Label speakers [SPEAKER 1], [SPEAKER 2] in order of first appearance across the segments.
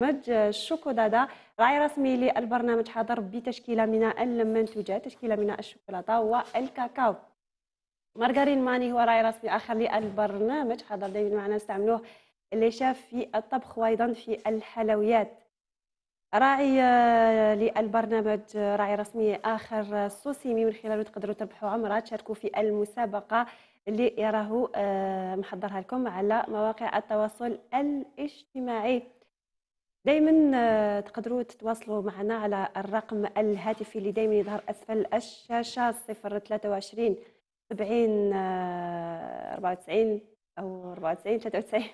[SPEAKER 1] برنامج دادا راعي رسمي للبرنامج حاضر بتشكيله من المنتوجات تشكيله من الشوكولاته والكاكاو مارغارين ماني هو راعي رسمي اخر للبرنامج حاضر دائما معنا نستعملوه اللي شاف في الطبخ وايضا في الحلويات راعي آه، للبرنامج راعي رسمي اخر سوسيمي من خلاله تقدروا تربحوا عمره تشاركوا في المسابقه اللي يراه آه، محضرها لكم على مواقع التواصل الاجتماعي دائما آه، تقدروا تتواصلوا معنا على الرقم الهاتفي اللي دائما يظهر اسفل الشاشه 023 70 94 او 94 93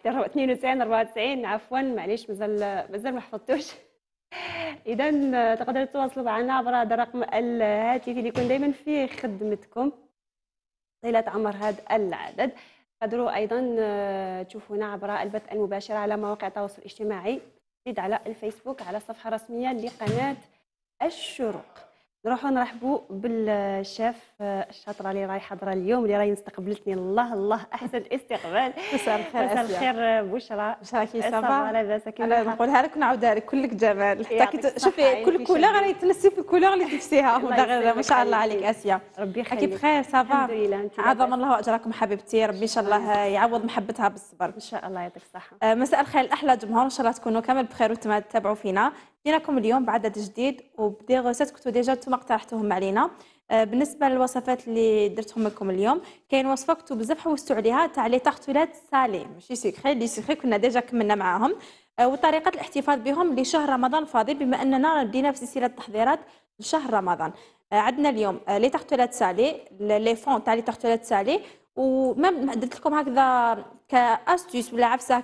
[SPEAKER 1] 92 94 عفوا معليش مازال مازال ما حفظتوش اذا آه، تقدروا تتواصلوا معنا عبر هذا الرقم الهاتفي اللي يكون دائما في خدمتكم طيله عمر هذا العدد تقدروا أيضا آه، تشوفونا عبر البث المباشر على مواقع التواصل الاجتماعي على الفيسبوك على الصفحة الرسمية لقناة الشروق نروحوا نرحبوا بالشاف الشاطره اللي راهي حاضره اليوم اللي راهي استقبلتني الله الله احسن استقبال مساء الخير مساء الخير بشرى شاكي صافا لاباس انا نقولها لك نعاودها لك كلك جمال شوفي كل كولور راهي تنسي في الكولور اللي
[SPEAKER 2] تلبسيها ما شاء الله عليك اسيا ربي يخليك كيف بخير صافا الحمد لله عظم الله اجركم حبيبتي ربي ان شاء الله يعوض محبتها بالصبر ان شاء الله يعطيك الصحه آه، مساء الخير الاحلى جمهور ان شاء الله تكونوا كامل بخير وتتابعوا فينا جيناكم اليوم بعدد جديد وبدي غوسات كنتو ديجا نتوما اقترحتوهم علينا آه، بالنسبه للوصفات اللي درتهم لكم اليوم كاين وصفه كنتو بزاف حوستو عليها تاع لي تارتولات سالي ماشي سكري لي سكري كنا ديجا كملنا معاهم آه، وطريقه الاحتفاظ بهم لشهر رمضان الفاضل بما اننا بدينا في سلسله تحضيرات لشهر رمضان آه، عندنا اليوم لي تارتولات سالي لي فون تاع لي تارتولات سالي وما درت لكم هكذا كاستيس ولا عفسه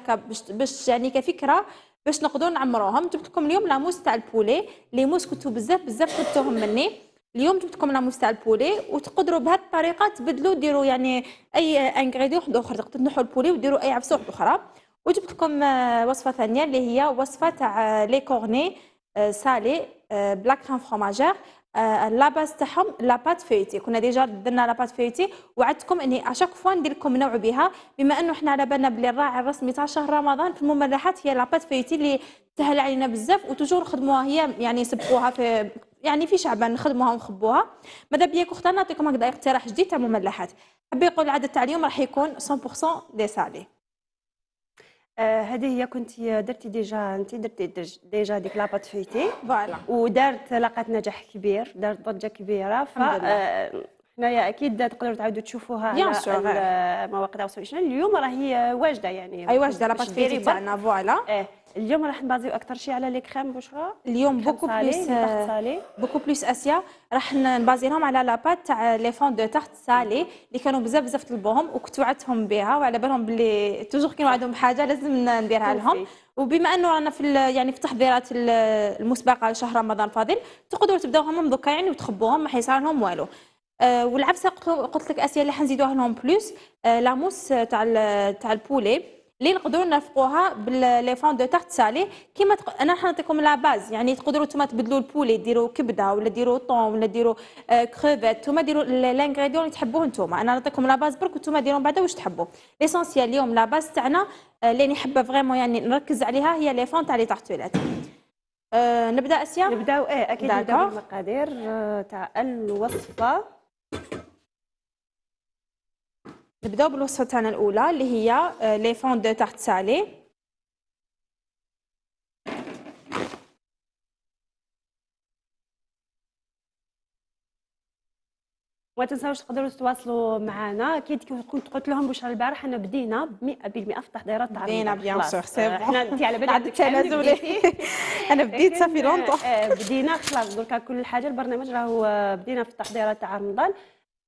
[SPEAKER 2] باش يعني كفكره باش نقدروا نعمروهم جبت لكم اليوم لاموس تاع البولي ليموس كنتو بزاف بزاف خدتوهم مني اليوم جبت لكم لاموس تاع البولي وتقدروا بهذه الطريقه تبدلوا ديروا يعني اي انغريدي واحد اخر تقدروا تنحوا البولي وديروا اي عفسه واحده اخرى وجبت لكم آه، وصفه ثانيه اللي هي وصفه تاع آه، لي كورني آه، سالي بلاك كريم فرماجير آه، لاباس تاعهم لابات فيتي كنا ديجا درنا لابات فيتي وعدتكم اني اشاك فوا ندير لكم نوع بها بما انه حنا على بالنا بلي الراعي الرسمي تاع شهر رمضان في المملحات هي لابات فيتي اللي تسهل علينا بزاف وتجور خدموها هي يعني سبقوها في يعني في شعبان نخدموها ونخبوها ماذا بيك اختنا نعطيكم هكذا اقتراح جديد تاع مملحات حبي يقول العدد تاع اليوم راح يكون 100% دي سالي
[SPEAKER 1] آه، هذه هي كنت درتي ديجا انت درتي ديجا ديك لاباتفيتي فوالا ودارت لقات نجاح كبير دارت ضجه كبيره ف حنايا آه، اكيد تقدروا تعاودوا تشوفوها على مواقع التواصل الاجتماعي اليوم راهي واجده يعني اي واجده فيتي تاعنا فوالا إيه. اليوم راح نبازيو اكثر شيء على لي كريم بشرى اليوم
[SPEAKER 2] بوكو بلوس آه، بوكو بلوس اسيا راح نبازيهم على لاباط تاع لي فون دو تارت سالي اللي كانوا بزاف بزاف طلبوهم وكنت وعدتهم بها وعلى بالهم بلي توجور كي وعدهم بحاجه لازم نديرها لهم وبما انه رانا في يعني في تحضيرات المسبقه لشهر رمضان فاضل تقدروا تبداوهم من دوكا يعني وتخبوهم ما حيصير لهم والو أه والعبسه قلت لك اسيا اللي حنزيدوها لهم بلوس آه، لاموس تاع تاع البولي اللي نقدروا نرفقوها باللي فون دو تارت سالي كيما تق... انا حنعطيكم لا باز يعني تقدروا نتوما تبدلوا البولي ديروا كبده ولا ديروا طون ولا ديروا كروفيت آه، نتوما ديروا لانغريديون اللي تحبوه نتوما انا نعطيكم لا باز برك نتوما ديروا بعدا واش تحبوا ليسونسيال اليوم لا باز تاعنا آه نحب حابه فريمون يعني نركز عليها هي
[SPEAKER 1] لي فون تاع لي تارتولات آه نبدا اسيا نبداو ايه اكيد نبداو بالمقادير آه، تاع الوصفه
[SPEAKER 2] نبداو بالوصفه تاعنا الاولى اللي هي لي فون دو تارت سالي
[SPEAKER 1] ما تنساوش تقدروا تتواصلوا معنا كي كنت قلت لهم واش البارح انا بدينا 100% في تحضيرات تاع بدينا بيان سور سي بون انت على بالك عندك انا بديت صافي لونتو آه، بدينا خلاص دركا كل حاجه البرنامج راهو آه، بدينا في التحضيرات تاع رمضان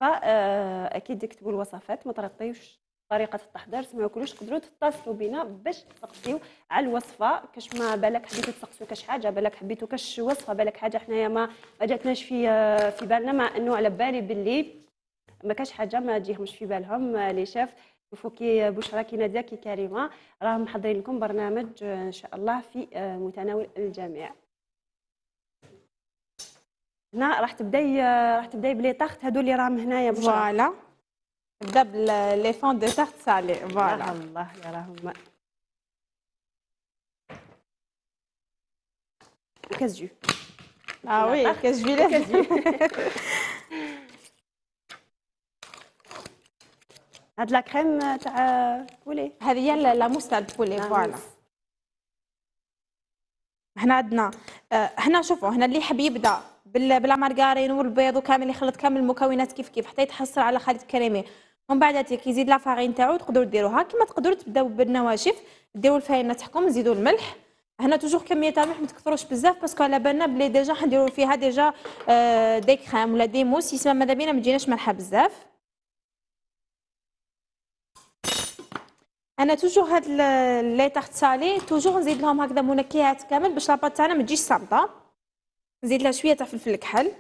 [SPEAKER 1] فاكيد يكتبوا الوصفات ما ترطيوش طريقه التحضير ما كلوش تقدروا تتصلوا بنا باش تسقسيو على الوصفه كاش ما بالك حبيتوا تسقسيو كاش حاجه بالك حبيتوا كاش وصفه بالك حاجه حنايا ما جاتناش في في بالنا مع انه على بالي باللي ما كاش حاجه ما تجيهمش في بالهم لي شاف شوفوا كي بشرى كي ناديه كي كريمه راهم محضرين لكم برنامج ان شاء الله في متناول الجميع هنا راح تبداي راح تبداي بلي تاخت هذو اللي راهم هنايا فوالا نبدا بلي فون دو تاخت سالي فوالا الله يا راهم كاس جو اه وي كاس جو هاد لا كريم تاع بولي هذه هي لاموس تاع البولي فوالا
[SPEAKER 2] هنا عندنا آه، هنا شوفوا هنا اللي يحب يبدا باللا والبيض وكامل يخلط كامل المكونات كيف كيف حتى يتحصل على خليط كريمي ومن بعد كيزيد لافاغين تاعو تقدروا ديروها كما تقدروا تبداو بالنواشف ديروا الفاينه تاعكم زيدوا الملح هنا توجور كميه تاع الملح ما تكثروش بزاف باسكو على بالنا بلي ديجا حنديروا فيها ديجا آه، دي كريم ولا دي موس يسمى ماذا بينا ما تجيناش مالحه بزاف انا توجور هاد لي تاع سالي توجور نزيد لهم هكذا منكهات كامل باش لاباط تاعنا ما تجيش صامطه نزيد لها شويه تاع فلفل كحل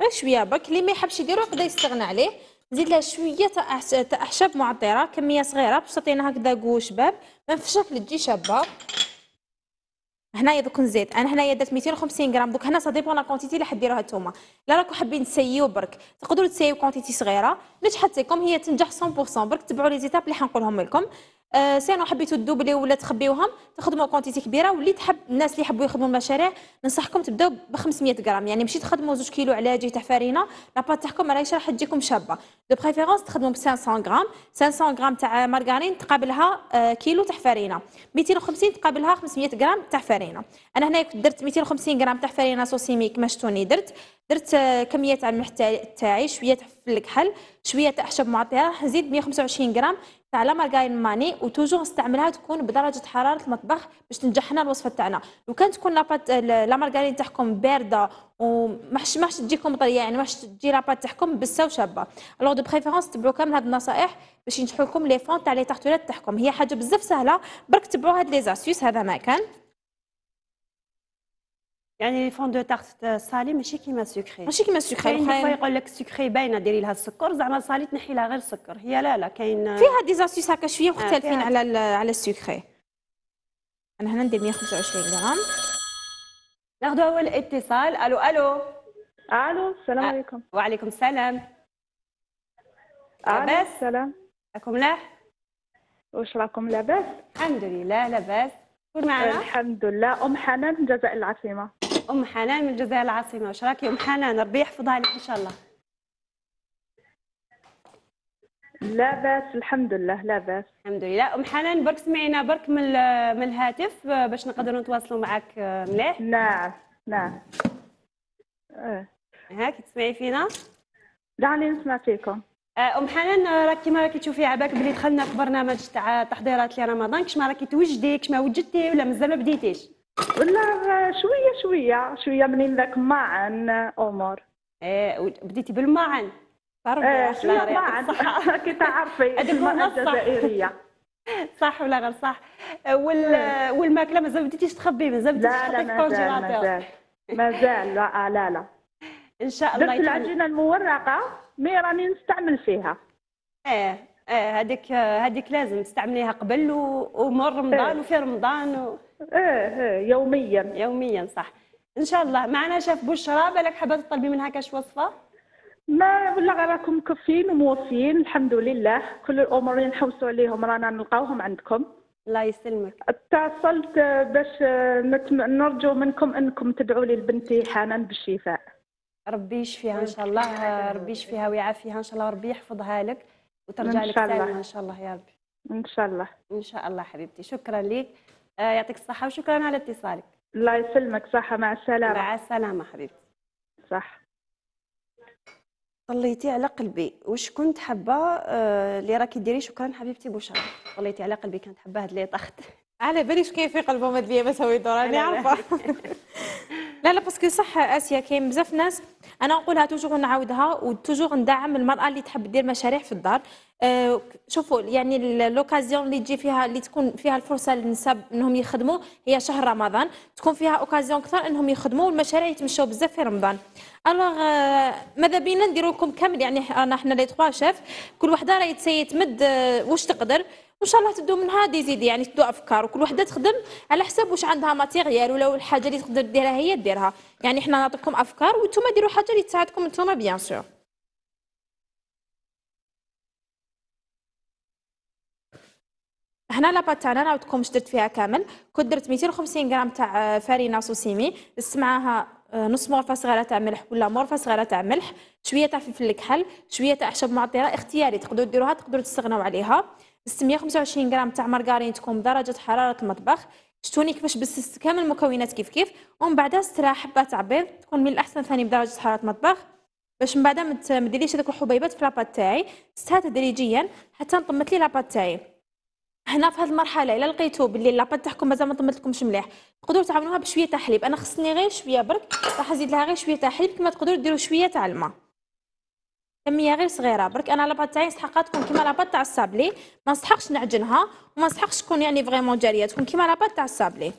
[SPEAKER 2] غير شويه برك اللي ما يحبش يديرو يقدر يستغنى عليه نزيد لها شويه تاع احشاب معطره كميه صغيره باش تعطينا هكذا كو شباب ما الشكل تجي شابه هنايا دوك نزيد انا هنايا درت 250 غرام دوك هنا صديبو لا كونتيتي اللي حديروها نتوما لا راكو حابين تسيو برك تقدروا تسيو كونتيتي صغيره نجحت لكم هي تنجح 100% برك تبعوا لي زيتاب اللي حنقولهم لكم آه سانو حبيتوا تدوبلي ولا تخبيوهم تخدموا كونتيتي كبيره واللي تحب الناس اللي يحبوا يخدموا المشاريع ننصحكم تبداو ب 500 غرام يعني ماشي تخدموا 2 كيلو على جهه تاع فرينه لاباط تاعكم راهي راح تجيكم شابه دو بريفيرونس تخدموا ب 500 غرام 500 غرام تاع مارغرين تقابلها آه، كيلو تاع فرينه 250 تقابلها 500 غرام تاع فرينه انا هنا درت 250 غرام تاع فرينه سوسيميك كما درت درت آه، كميه تاع الملح تاعي شويه في الكحل شويه تاع حشب معطره زيد 125 غرام تعلمها الكاين ماني وتوجو نستعملها تكون بدرجه حراره المطبخ باش تنجح لنا الوصفه تاعنا لو كان تكون لاباط لا مارغرين تاعكم بارده ومحش ماش تجيكم طريه يعني ما تجي لاباط تاعكم بسه وشابه الوغ دو بريفيرونس تبعوا كامل هاد النصائح باش ينجحوا لكم لي فون تاع لي تارتولات تاعكم هي حاجه بزاف سهله برك تبعوا هاد لي زاسيوس هذا ما كان
[SPEAKER 1] يعني فون دو تارت صالي ماشي كيما سكري ماشي كيما سكري كاين دي يقول لك سكري باينه ديري لها السكر زعما صالي تنحي لها غير السكر هي لا لا كاين فيها دي زاستيس هكا شويه آه، مختلفين على
[SPEAKER 2] على السكري
[SPEAKER 1] انا هنا ندير 125 غرام ناخذ اول اتصال الو الو الو السلام آه، عليكم وعليكم السلام لاباس السلام راكم ملاح واش راكم لاباس الحمد لله لاباس معنا الحمد لله ام حنان من جزائر العاصمه ام حنان من الجزائر العاصمه واش راكي ام حنان ربي يحفظها لك ان شاء الله لا باس الحمد لله لا باس الحمد لله ام حنان برك سمعينا برك من من الهاتف آه، باش نقدروا نتواصلوا معك آه، مليح نعم نعم اه هاك تسمعي فينا دعني نسمع فيكم آه، ام حنان راك كيما راكي تشوفي عباك بلي دخلنا في برنامج تاع تحضيرات لرمضان كش ما راكي توجدي كش ما وجدتي ولا مازال ما بديتيش ولا شويه شويه شويه منين ذاك معن امور ايه بديتي بالمعن ايه شويه معن كي تعرفي الماء الجزائريه صح ولا غير صح وال... إيه. والماكله مازال ما بديتيش تخبي مازال بديتيش تخبي في الكونجيلاتور مازال لا آه، لا لا ان شاء الله درت العجينه
[SPEAKER 3] المورقه مي راني نستعمل فيها
[SPEAKER 1] اه اه هذيك هذيك لازم تستعمليها قبل ومر رمضان إيه. وفي رمضان و... إيه،, ايه يوميا يوميا صح ان شاء الله معنا شاف بشرى بالك حابه تطلبي منها كاش وصفه
[SPEAKER 3] ما ولا راكم كفين وموفيين الحمد لله كل الامور اللي نحوسوا عليهم رانا نلقاوهم عندكم الله يسلمك اتصلت باش نرجو منكم انكم تدعوا لي لبنتي حنان
[SPEAKER 1] بالشفاء ربي يشفيها ان شاء الله ربي يشفيها ويعافيها ان شاء الله ربي يحفظها لك وترجع لك سالمه ان شاء الله يا ربي ان شاء الله ان شاء الله حبيبتي شكرا لك آه، يعطيك الصحة وشكرا على اتصالك الله يسلمك صحة مع السلامة مع السلامة حبيبتي صح صليتي على قلبي واش كنت حابه آه، اللي راكي ديري شكرا حبيبتي بشرى صليتي على قلبي كانت حابه هاد اللي طخت
[SPEAKER 2] على باليش كاين في قلبهم هاد اليابس هو يدور راني عارفه
[SPEAKER 1] لا لا باسكو صح اسيا
[SPEAKER 2] كاين بزاف ناس انا نقولها توجور نعاودها وتوجور ندعم المراه اللي تحب دير مشاريع في الدار آه، شوفوا يعني لوكازيون اللي تجي فيها اللي تكون فيها الفرصه للنساء انهم يخدموا هي شهر رمضان تكون فيها اوكازيون اكثر انهم يخدموا والمشاريع يتمشوا بزاف في رمضان الوغ آه، ماذا بينا نديروا لكم كامل يعني انا آه، حنا لي تخوا شاف كل وحده راهي تسيت مد واش تقدر وان شاء الله تدو منها دي زيد يعني تدو افكار وكل وحده تخدم على حساب واش عندها ماتيريال ولا الحاجه اللي تقدر ديرها هي ديرها يعني حنا نعطيكم افكار وانتم ديروا حاجه اللي تساعدكم نتوما بيان سور هنا لاباط تاعنا نعاودكم واش درت فيها كامل كنت درت 250 غرام تاع آه، فارينه سوسيمي دست معاها آه، نص مغرفه صغيره تاع ملح ولا مغرفه صغيره تاع ملح شويه تاع فلفل الكحل شويه تاع اعشاب معطره اختياري تقدروا ديروها تقدروا تستغناو عليها 625 غرام تاع تكون بدرجه حراره المطبخ شتوني كيفاش بسست كامل المكونات كيف كيف ومن بعدها استرا حبه تاع بيض تكون من الاحسن ثاني بدرجه حراره المطبخ باش من بعدها ما ديريش هذوك الحبيبات في لاباط تاعي ستها تدريجيا حتى نطمت لي لاباط تاعي هنا في هذه المرحله الا لقيتو باللي لاباط تاعكم مازال ما طمتلكمش مليح تقدروا تعاونوها بشويه تاع حليب انا خصني غير شويه برك راح نزيد لها غير شويه تاع حليب كما تقدروا ديروا شويه تاع الماء كميه غير صغيره برك انا لاباط تاعي نسحقها تكون كيما لاباط تاع الصابلي ما نسحقش نعجنها وما نسحقش تكون يعني فريمون جاريه تكون كيما
[SPEAKER 1] لاباط تاع الصابلي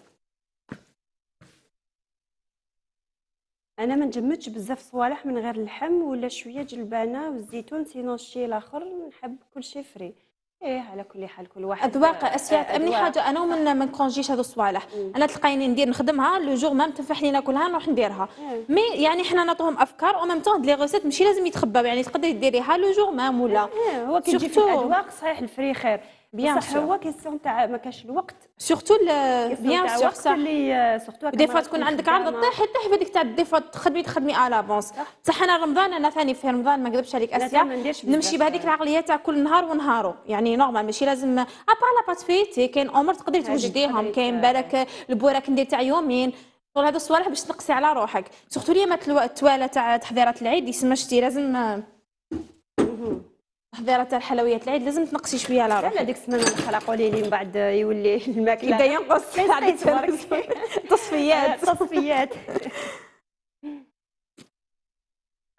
[SPEAKER 1] انا ما نجمدش بزاف صوالح من غير اللحم ولا شويه جلبانه والزيتون سينو الشيء الاخر نحب كل شيء فري ايه على كل حال كل واحد اذواق آه، اسيات امني آه، حاجه انا
[SPEAKER 2] ومن ما كونجيش هذو الصوالح انا تلقايني ندير نخدمها لو جور مام تنفح لي ناكلها نروح نديرها مي يعني حنا نعطوهم افكار او ميم هاد لي غوسيت ماشي لازم يتخبى يعني تقدري ديريها لو جور مام ولا
[SPEAKER 1] هو كي تجي في الاذواق صحيح الفري خير بيان سور هو كيسيون تاع ما كانش الوقت سورتو بيان سور صح اللي سورتو دي فوا تكون عندك عرض طيح طيح هذيك تاع دي فوا تخدمي
[SPEAKER 2] تخدمي ا لافونس صح انا رمضان انا ثاني في رمضان ما نكذبش عليك اسيا نمشي بهذيك العقليه تاع كل نهار ونهارو يعني نورمال ماشي لازم ابار لا فيتي كاين امور تقدري توجديهم كاين بالك البوراك ندير تاع يومين طول هذا الصوالح باش تنقصي على روحك سورتو ما التواله تاع تحضيرات العيد يسمى شتي لازم تحضيره
[SPEAKER 1] الحلويات العيد لازم تنقصي شويه على روحك هذيك ديك السمانه الخلا لي من بعد يولي الماكله يبدا ينقص
[SPEAKER 2] تصفيات آه،
[SPEAKER 1] تصفيات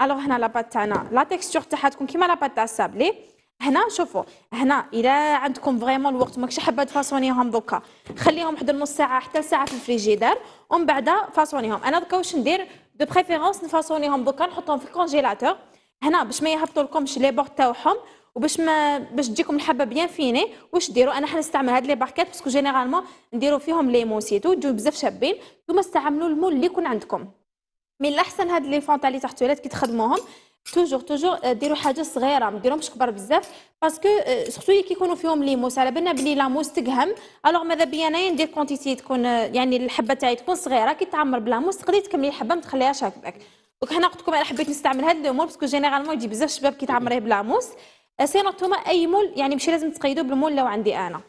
[SPEAKER 2] الوغ هنا لاباط تاعنا لا تيكستور تاعها تكون كيما لاباط تاع السابلي هنا شوفوا هنا الا عندكم فريمون الوقت ماكش حابه تفاصونيهم دوكا خليهم حد نص ساعه حتى ساعه في الفريجيدار ومن بعد فاصونيهم انا دوكا واش ندير دو بريفيرونس نفاصونيهم دوكا نحطهم في الكونجيلاتور هنا باش ما يهبطوا لكمش لي بوغ تاعهم وباش ما باش تجيكم الحبه بيان فيني واش ديروا انا حنستعمل هاد لي باركات باسكو جينيرالمون نديرو فيهم لي موسيتو تجيو بزاف شابين ثم استعملوا المول اللي يكون عندكم من الاحسن هاد لي فونتا لي تحتولات كي تخدموهم توجور توجور euh, ديروا حاجه صغيره ما ديروهمش كبار بزاف باسكو سورتو كي يكونوا فيهم لي موس على بالنا بلي لا موس تقهم الوغ ماذا بيا انايا ندير كونتيتي تكون يعني الحبه تاعي تكون صغيره كي تعمر بلا موس تقدري تكملي الحبه ما تخليهاش هكذاك دونك هنا قلت لكم انا حبيت نستعمل هاد المول باسكو جينيرالمون يجي بزاف الشباب كيتعمريه بلاموس أه، سينو نتوما اي مول يعني ماشي لازم تقيدو بالمول لو عندي انا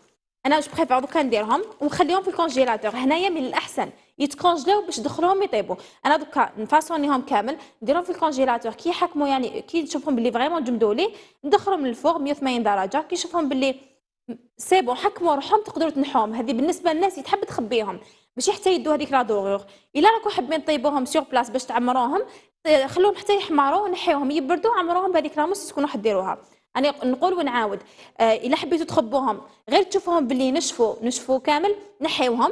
[SPEAKER 2] انا جو بريفير دوكا نديرهم ونخليهم في الكونجيلاتور هنايا من الاحسن يتكونجلاو باش دخلهم يطيبوا انا دوكا نفاسونيهم كامل نديرهم في الكونجيلاتور كي يحكموا يعني كي نشوفهم بلي فريمون جمدوا لي ندخلهم للفوق 180 درجه كي نشوفهم بلي سي بون حكموا روحهم تقدروا تنحوهم هذه بالنسبه للناس اللي تحب تخبيهم باش حتى يدوا هذيك لا دوغور الا راكو حابين طيبوهم سيغ بلاص باش تعمروهم خلوهم حتى يحمروا نحيوهم يبردوا عمروهم بهذيك لاموس تكونوا حديروها انا نقول ونعاود آه، الا حبيتوا تخبوهم غير تشوفوهم بلي نشفوا نشفوا كامل نحيوهم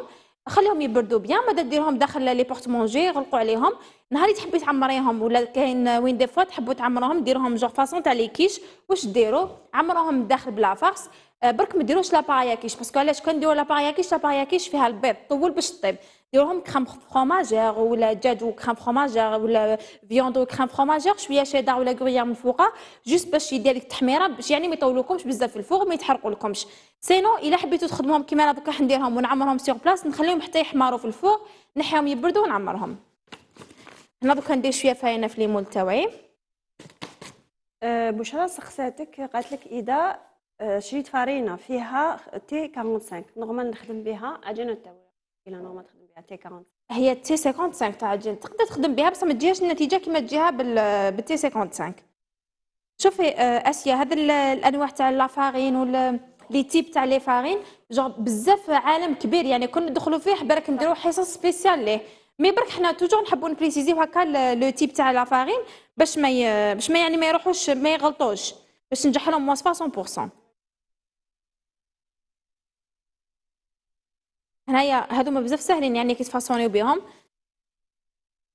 [SPEAKER 2] خليهم يبردوا بيان ما ديرهم داخل لي بورت مونجي غلقوا عليهم نهار اللي تحبي تعمريهم ولا كاين وين دي فوا تحبوا تعمروهم ديروهم جوغ فاصون تاع لي كيش واش ديروا عمروهم داخل بلا فارس آه، برك ما ديروش لاباياكيش باسكو علاش كنديرو لاباياكيش لاباياكيش فيها البيض طول باش طيب ديروهم كخام فخوماجيغ ولا دجاج وكخام فخوماجيغ ولا فيوند وكخام فخوماجيغ شويه شيدار ولا كرويير من فوقها جوست باش يدير لك التحميره باش يعني ما يطولوكمش بزاف في الفوق ما يتحرقولكمش سينو الا حبيتو تخدموهم كيما انا دوكا نديرهم ونعمرهم سيغ بلاص نخليهم حتى يحمروا في الفوق نحيهم يبردوا ونعمرهم هنا دوكا
[SPEAKER 1] ندير شويه فاينه في الليمون تاوعي آه، بشرى سقساتك قالت لك اذا آه، شريت فرينه فيها تي 45 نورمال نخدم بها عجينه التاوير الى نورمال تخدم بها تي 45
[SPEAKER 2] هي تي 55 تاع عجينه تقدر تخدم بها بصح ما تجيهاش النتيجه كيما تجيها بالتي 55 شوفي آه، اسيا هذا الانواع تاع لافارين ولا لي تيب تاع لي فارين جوغ بزاف عالم كبير يعني كون ندخلوا فيه برك نديروا حصص سبيسيال ليه مي برك حنا توجور نحبوا نبريسيزي هكا لو تيب تاع لافارين باش ما باش ما يعني ما يروحوش ما يغلطوش باش نجحلهم وصفه 100% هنايا هذوما بزاف ساهلين يعني كيتفاصونيو بهم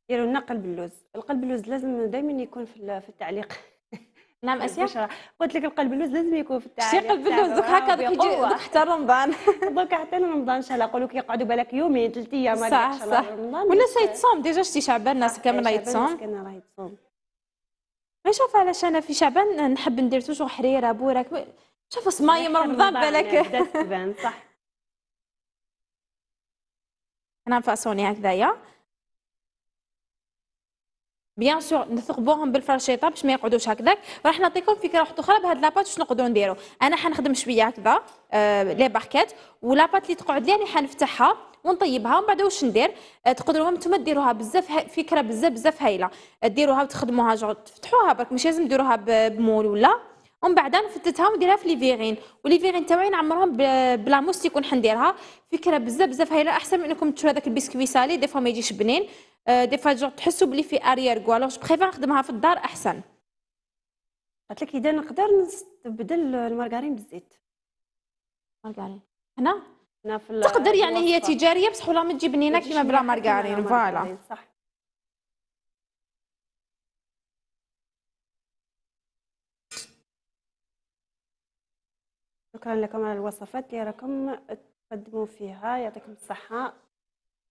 [SPEAKER 1] ديروا لنا قلب اللوز القلب اللوز لازم دائما يكون في التعليق نعم اسيا قلت لك القلب اللوز لازم يكون في التعليق شي قلب اللوز دوك هكا دوك يجي حتى رمضان دوك حتى رمضان ان شاء الله نقولوا يقعدوا بالك يومين ثلاث ايام صح صح والناس يتصوم ديجا شتي شعبان الناس كامل راه يتصوم
[SPEAKER 2] راه شوف علاش انا في شعبان نحب ندير توجور حريره بوراك شوف صمايم رمضان بالك صح انا نفاصوني هكذايا بيان سور نثقبوهم بالفرشيطه باش ما يقعدوش هكذاك راح نعطيكم فكره واحده اخرى بهاد لاباط واش نقدروا نديروا انا حنخدم شويه هكذا آه لي باركيت ولاباط اللي تقعد لي حنفتحها ونطيبها ومن بعد واش ندير آه تقدروا نتوما ديروها بزاف فكره بزاف بزاف هايله ديروها وتخدموها جو تفتحوها برك ماشي لازم ديروها بمول ولا ومن بعد نفتتها ونديرها في ليفيغين وليفيغين تاعي نعمرهم بلا موس تيكون حنديرها فكره بزاف بزاف هايله احسن من انكم تشرو هذاك البسكوي سالي دي فوا ما يجيش بنين آه، دي فوا جو تحسوا بلي في اريير
[SPEAKER 1] كو الوغ بريفير نخدمها في الدار احسن قالت لك اذا نقدر نستبدل المارغرين بالزيت مارغرين هنا هنا في تقدر يعني هي تجاريه بصح ولا ما تجي بنينه كيما بلا مارغرين فوالا صح شكرا لكم على الوصفات اللي راكم تقدموا فيها يعطيكم الصحه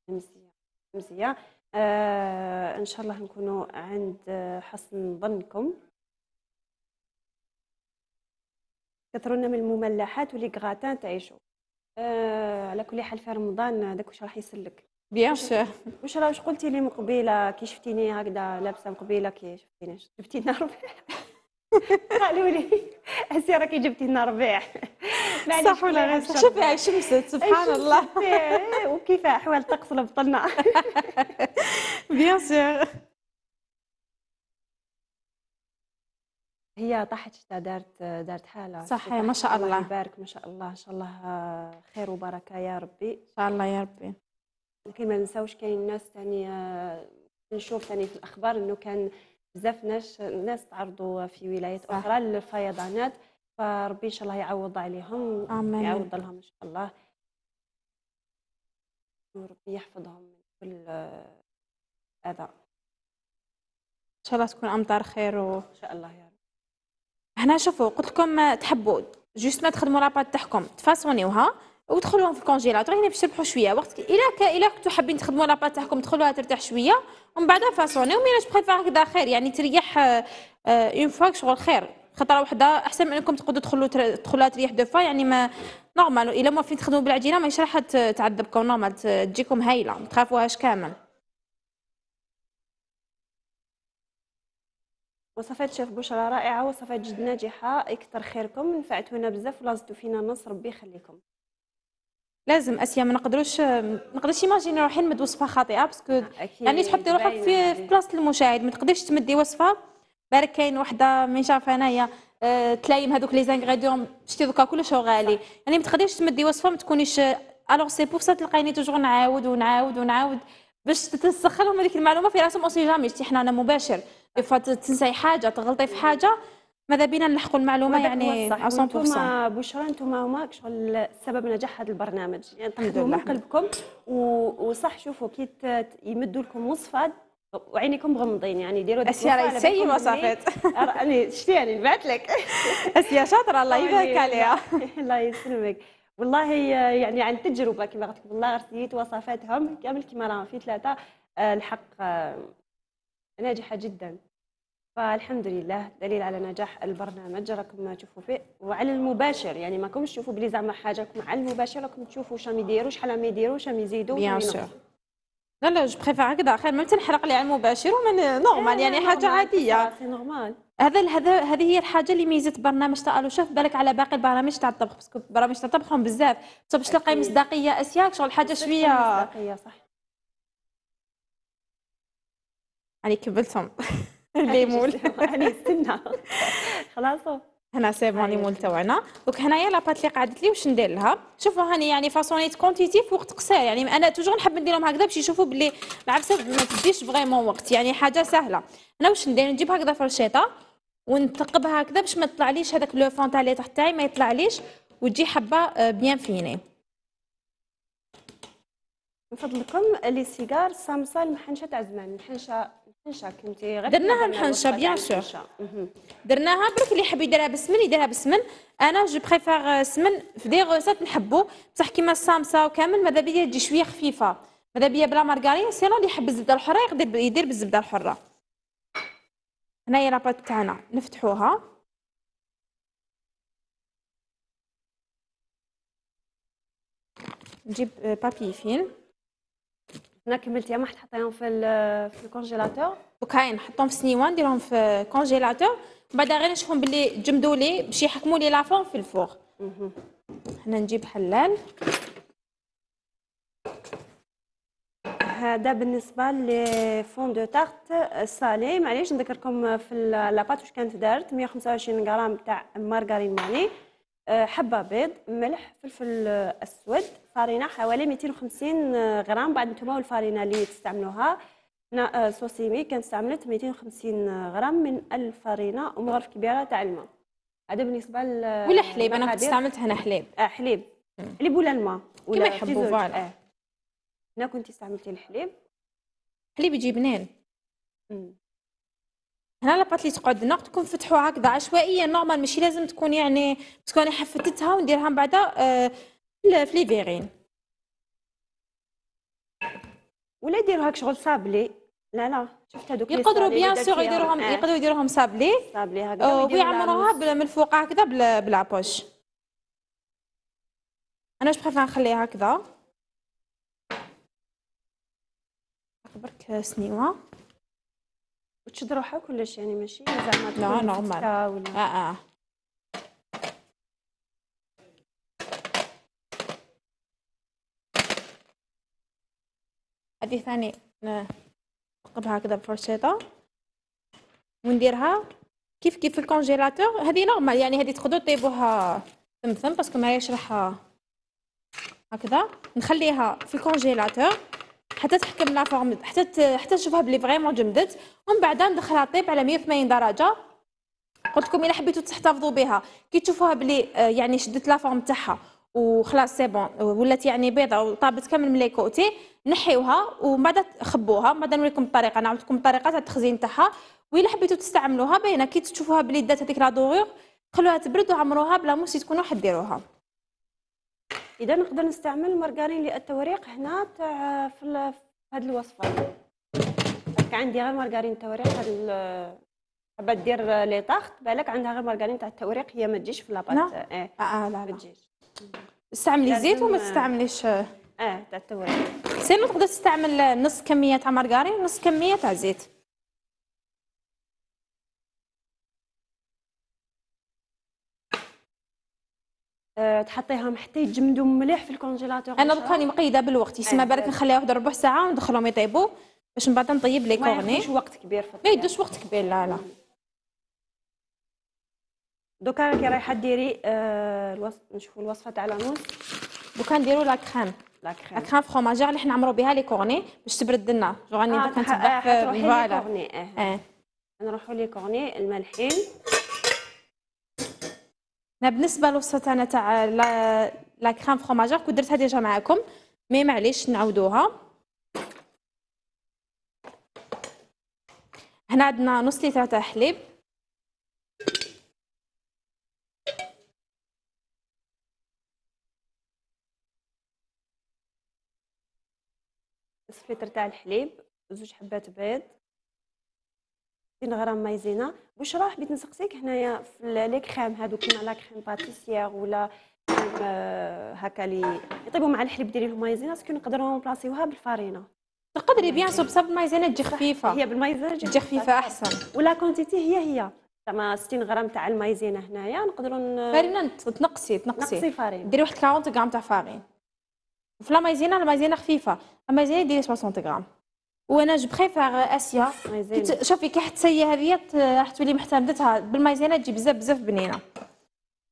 [SPEAKER 1] مزيه مزيه آه ان شاء الله نكونوا عند حسن ظنكم كثرنا من المملحات ولي كغاتان تعيشوا آه على كل حال في رمضان داك واش راح يسلك بيان سور واش واش قلتي لي من قبيله كي شفتيني هكذا لابسه من قبيله كي شفتيني شفتيني ربيع قالوا لي هسي راكي جبتي لنا ربيع
[SPEAKER 2] صح ولا غير صح شوفي شمست سبحان الله
[SPEAKER 1] وكيف احوال طقس لبطلنا بيان سور هي طاحت شتا دارت دارت حاله صح ما شاء الله يبارك ما شاء الله ان شاء الله آه، خير وبركه يا ربي ان شاء الله يا ربي لكن ما ننساوش كاين ناس ثاني آه، نشوف ثاني في الاخبار انه كان بزاف ناس ناس تعرضوا في ولايات صح. اخرى للفيضانات فربي ان شاء الله يعوض عليهم آمين. يعوض لهم ان شاء الله وربي يحفظهم من كل آه، اذى ان شاء الله تكون امطار خير و... ان شاء الله يا رب
[SPEAKER 2] هنا شوفوا قلت لكم تحبوا جوست ما تخدموا لاباط تاعكم تفاصونيوها ودخلوهم في الكونجيلاتور هنا باش تربحوا شويه وقت الا ك... الا كنتو حابين تخدموا لا بات تاعكم تدخلوها ترتاح شويه ومن بعد فاسونيهم انا بريفير هكذا خير يعني تريح اون آه، فوا آه، شغل خير خطره وحده احسن من انكم تقعدوا تدخلوا تدخلوها تريح دو فوا يعني ما نورمال الا موافقين تخدموا بالعجينه ما راح تعذبكم نورمال تجيكم هايله ما تخافوهاش كامل
[SPEAKER 1] وصفات شيف بشرى رائعه وصفات جد ناجحه يكثر خيركم نفعتونا بزاف ولازتو فينا النص ربي يخليكم
[SPEAKER 2] لازم اسيا ما نقدروش ما نقدرش
[SPEAKER 1] ايماجيني روحي نمد وصفه خاطئه باسكو يعني تحطي روحك في, بلاصه المشاهد
[SPEAKER 2] ما تقدريش تمدي وصفه بارك كاين وحده من شاف انايا أه تلايم هذوك لي زانغريديون شتي دوكا كلش غالي يعني ما تقدريش تمدي وصفه ما تكونيش الوغ سي بوغ سا تلقيني توجور نعاود ونعاود ونعاود باش تسخر لهم هذيك المعلومه في راسهم اوسي جامي شتي حنا انا مباشر دي تنساي حاجه تغلطي في حاجه ماذا بينا نلحقوا المعلومه يعني 100% انتم
[SPEAKER 1] بشرى انتم هما شغل سبب نجاح هذا البرنامج يعني تاخذوه من قلبكم وصح شوفوا كي يمدوا لكم وصفه وعينيكم غمضين يعني ديروا اسيا راهي سيبه صافيت شتي يعني نبعث لك اسيا شاطره الله يبارك عليها الله يسلمك والله يعني عن تجربه كما قلت لكم والله ارسيت وصفاتهم كامل كما راهم في ثلاثه آه، الحق آه، ناجحه جدا فالحمد لله دليل على نجاح البرنامج راكم تشوفوا فيه وعلى المباشر يعني كومش تشوفوا بلي زعما حاجه راكم على المباشر راكم تشوفوا شام يديروا شحال ما يديروا شام يزيدوا بيان سور لا لا جو بريفير هكذا خير ما تنحرق لي على المباشر ومن
[SPEAKER 2] نورمال يعني حاجه عاديه سي نورمال هذا هذا هذه هي الحاجه اللي ميزت برنامج تاع شاف بالك على باقي البرامج تاع الطبخ باسكو برامج تاع الطبخهم بزاف باش تلقاي مصداقيه اسياك شغل حاجه شويه مصداقيه صح يعني كبلتهم
[SPEAKER 1] الليمون يعني استنى خلاص
[SPEAKER 2] هنا سي بون مول تاعنا دوك هنايا لاباط اللي قعدت لي واش ندير لها شوفوا هاني يعني فاصونيت كونتيتي في وقت قصير يعني انا توجور نحب ندير لهم هكذا باش يشوفوا بلي العبسه ما تديش فريمون وقت يعني حاجه سهله انا واش ندير نجيب هكذا فرشيطه ونثقبها هكذا باش ما تطلعليش هذاك لو فون تاع اللي تحت تاعي ما يطلعليش وتجي حبه آه، بيان فيني
[SPEAKER 1] من فضلكم لي سيجار سامسال المحنشه تاع زمان المحنشه كنتي غير درناها محنشه بيان سور
[SPEAKER 2] درناها برك اللي يحب يديرها بالسمن يديرها بالسمن انا جو بريفير آه، سمن في دي غوسات نحبو بصح كيما السامسه وكامل ماذا بيا تجي شويه خفيفه ماذا بيا بلا مارغارين سينو اللي يحب الزبده الحره يقدر يدير بالزبده الحره هنايا لاباط تاعنا نفتحوها
[SPEAKER 1] نجيب بابي آه، فين هنا كملتيها ما تحطيهم في في الكونجيلاتور دوكا
[SPEAKER 2] نحطهم في سنيوان نديرهم في الكونجيلاتور بعد غير نشوفهم باللي جمدوا لي باش يحكموا لي
[SPEAKER 1] لافون في الفوغ هنا نجيب حلال هذا بالنسبه لي فون دو تارت سالي معليش نذكركم في لاباط واش كانت دارت 125 غرام تاع مارغرين ماني حبه بيض ملح فلفل اسود فارينه حوالي 250 غرام بعد نتوما الفارينه اللي تستعملوها هنا سوسيمي آه، كان استعملت 250 غرام من الفارينه ومغرف كبيره تاع الماء هذا بالنسبه ل ولا حليب انا كنت استعملت هنا حليب اه حليب حليب ولا الماء ولا كما يحبوا فوالا آه. هنا كنت استعملتي الحليب
[SPEAKER 2] حليب يجي بنان هنا لابات اللي تقعد هنا تكون فتحوها هكذا عشوائيا نورمال ماشي لازم تكون يعني تكون حفتتها ونديرها من بعد آه، في لي فيغين
[SPEAKER 1] ولا هاك شغل صابلي لا لا شفت هذوك يقدروا بيان سور يديروهم آه. يقدروا
[SPEAKER 2] يديروهم صابلي
[SPEAKER 1] صابلي هكذا ويعمروها
[SPEAKER 2] من الفوق هكذا بلابوش انا واش بخاف نخليها هكذا برك سنيوه
[SPEAKER 1] وتشد روحها كلش يعني ماشي زعما لا نورمال ولا
[SPEAKER 2] اه اه هادي ثاني آه، نقبها هكذا بفرشيطه ونديرها كيف كيف في الكونجيلاتور هذه نورمال يعني هذه تقدروا طيبوها ثم ثم باسكو ماهيش راح هكذا نخليها في الكونجيلاتور حتى تحكم لا فورم حتى حتى تشوفها بلي فريمون جمدت ومن بعد ندخلها طيب على 180 درجه قلت لكم الا حبيتوا تحتفظوا بها كي تشوفوها بلي آه، يعني شدت لا فورم تاعها وخلاص سي بون ولات يعني بيضه وطابت كامل من لي كوتي نحيوها ومن بعد خبوها من بعد نوريكم الطريقه نعاود لكم الطريقه تاع التخزين تاعها وإلا حبيتوا تستعملوها باينه كي تشوفوها بلي دات هذيك لا دوغور خلوها تبرد وعمروها بلا موسي تكونوا حديروها
[SPEAKER 1] اذا نقدر نستعمل المارغرين للتوريق هنا تاع في هذه الوصفه بالك عندي غير مارغرين توريق هذا حابه دير لي طاخت بالك عندها غير مارغرين تاع التوريق هي ما تجيش في لاباط إيه. اه, آه لا تجيش
[SPEAKER 2] استعملي زيت وما تستعمليش اه
[SPEAKER 1] إيه، تاع التوريق
[SPEAKER 2] سينو تقدر تستعمل نص كميه تاع مارغرين ونص كميه تاع زيت
[SPEAKER 1] أه، تحطيهم حتى يتجمدوا مليح في الكونجيلاتور انا دوك راني مقيده بالوقت
[SPEAKER 2] يسمى إيه. بالك نخليها واحد ربع ساعه وندخلهم يطيبوا باش من بعد نطيب لي كورني ما
[SPEAKER 1] وقت كبير ما إيه، يدوش وقت كبير لا لا دوكا راكي رايحه ديري أه، الوصف نشوفوا الوصفه تاع لانوس دوكا نديرو لا كريم لا كريم
[SPEAKER 2] كريم اللي حنا نعمرو بها لي كورني باش تبرد لنا جو راني آه، دوكا نتبع في فوالا إيه.
[SPEAKER 1] نروحوا لي كورني المالحين
[SPEAKER 2] انا بالنسبه للوصفه انا تاع لا كريم فرماجير كنت درتها ديجا معاكم مي معليش نعاودوها هنا عندنا نص لتر تاع حليب
[SPEAKER 1] نص لتر تاع الحليب زوج حبات بيض غرام مايزينا بشرى حبيت نسقسيك هنايا في لي كريم هادو كيما لا كريم باتيسيير ولا هكا لي يطيبوا مع الحليب ديري لهم مايزينا سكو نقدروا نبلاصيوها بالفارينا تقدري بيان صوب مايزينا تجي خفيفه هي بالمايزينا تجي خفيفه احسن ولا كونتيتي هي هي زعما 60 غرام تاع المايزينا هنايا نقدروا فارينا تنقصي تنقصي نقصي فارينا ديري واحد 40 غرام تاع فارين في لا مايزينا المايزينا
[SPEAKER 2] خفيفه المايزينا ديري 60 غرام وانا بريفير اسيا شوفي كي هي هذه راح تولي محتمدتها بالمايزينا تجي بزاف بزاف بنينه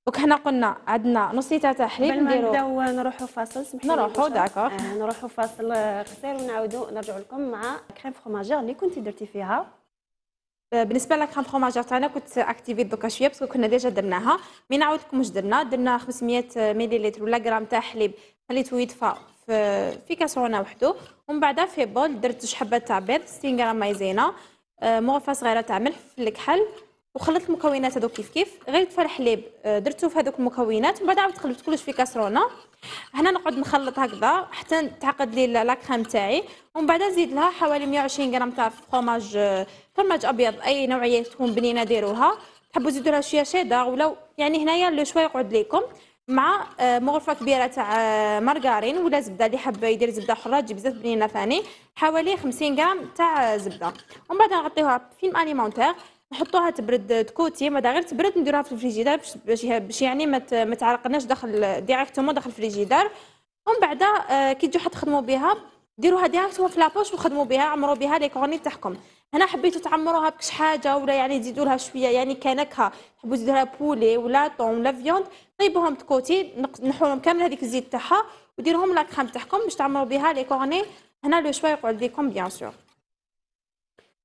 [SPEAKER 2] دوك حنا قلنا عندنا نص ليتر تاع حليب نديرو نبداو
[SPEAKER 1] نروحو فاصل سمحي لي نروحو داكوغ آه فاصل قصير آه، ونعاودو نرجعو لكم مع كريم فخوماجيغ اللي كنتي درتي فيها
[SPEAKER 2] آه، بالنسبه لك كريم تاعنا كنت اكتيفيت دوكا شويه باسكو كنا ديجا درناها مي نعاود لكم واش درنا درنا 500 مليلتر ولا غرام تاع حليب خليته يدفى في في كاسرونه وحده ومن بعدها في بول درت جوج حبات تاع بيض 60 غرام مايزينا آه، مغرفه صغيره تاع ملح في الكحل وخلطت المكونات هذو كيف كيف غير كفر الحليب آه، درتو في هذوك المكونات ومن بعد عاود قلبت كلش في كاسرونه هنا نقعد نخلط هكذا حتى تعقد لي لا كريم تاعي ومن بعد نزيد لها حوالي 120 غرام تاع فرماج آه، فرماج ابيض اي نوعيه تكون بنينه ديروها تحبوا تزيدوا لها شويه شيدر ولو يعني هنايا لو شويه يقعد ليكم مع آه، مغرفه كبيره تاع آه، مارغارين ولا زبده اللي حاب يدير زبده حره تجيب زيت بنينه ثاني حوالي 50 غرام تاع آه، زبده ومن بعد نغطيوها فيلم اليمونتير نحطوها تبرد تكوتي مادا غير تبرد نديروها في الفريجيدار باش باش يعني ما تعرقناش داخل ديريكتومون داخل الفريجيدار ومن بعد كي تجيو حتخدموا بها ديروها ديريكتومون في لابوش وخدموا بها عمروا بها لي كورني تاعكم هنا حبيتو تعمروها بكش حاجه ولا يعني تزيدوا لها شويه يعني كنكهه تحبوا تزيدوا لها بولي ولا طون ولا فيوند طيبوهم تكوتي نحوهم كامل هذيك الزيت تاعها وديرهم لا كريم تاعكم باش تعمروا بها
[SPEAKER 1] لي كورني هنا لو شوا يقعد ليكم بيان سور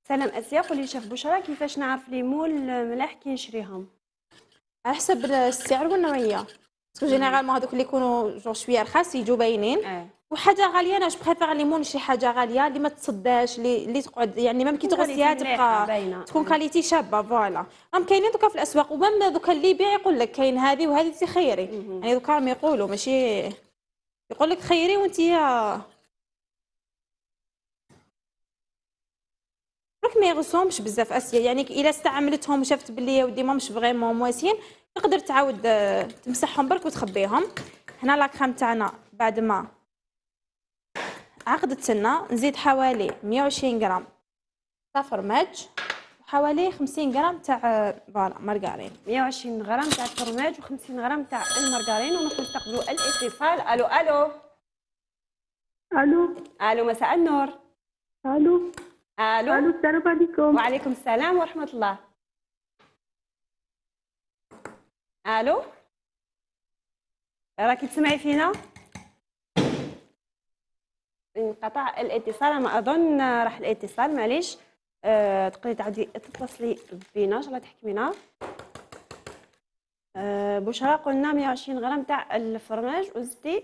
[SPEAKER 1] سلام اسيا قولي شاف بشرى كيفاش نعرف لي مول ملاح كي نشريهم على حسب السعر
[SPEAKER 2] والنوعيه باسكو جينيرالمون هذوك اللي يكونوا جو شويه رخاص يجوا باينين إيه. وحاجه غاليه انا بريفير ليمون شي حاجه غاليه اللي ما تصداش اللي تقعد يعني ميم كي تغسيها تبقى تكون كاليتي أيوة. شابه فوالا راهم كاينين دوكا في الاسواق ومام دوكا اللي يبيع يقول لك كاين هذه وهذه تخيري يعني دوكا راهم يقولوا ماشي يقول لك خيري وانت راك ما يغسهمش بزاف اسيا يعني الا استعملتهم وشافت بلي يا ودي ماهمش فريمون مواسين تقدر تعاود آه، تمسحهم برك وتخبيهم هنا لاكريم تاعنا بعد ما عقد التنة نزيد حوالي 120 غرام تاع فرماج
[SPEAKER 1] وحوالي 50 غرام تاع فوالا مارغرين 120 غرام تاع الفرماج و50 غرام تاع المارغرين ونستقبلوا الاتصال الو الو الو الو مساء النور الو الو الو السلام عليكم وعليكم السلام ورحمه الله الو راكي تسمعي فينا انقطع الاتصال ما اظن راح الاتصال معليش آه، تقدري تعاودي تتصلي بينا ان شاء الله تحكمينا آه، بشرى قلنا 120 غرام تاع الفرماج وزدتي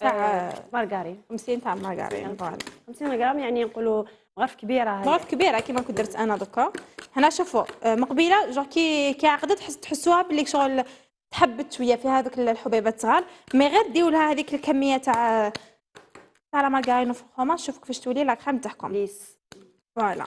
[SPEAKER 1] تاع آه، مارغارين 50 تاع مارغارين 50 غرام يعني نقولوا غرف كبيره هاي. غرف كبيره كيما كنت درت
[SPEAKER 2] انا دوكا هنا شوفوا مقبله جو كي كي عقدت تحسوها باللي شغل تحبت شويه في هذوك الحبيبات الصغار مي غير ديولها هذيك الكميه تاع تاع لا مارغارين في الخومه شوف كيفاش تولي لا كريم تاعكم ليس فوالا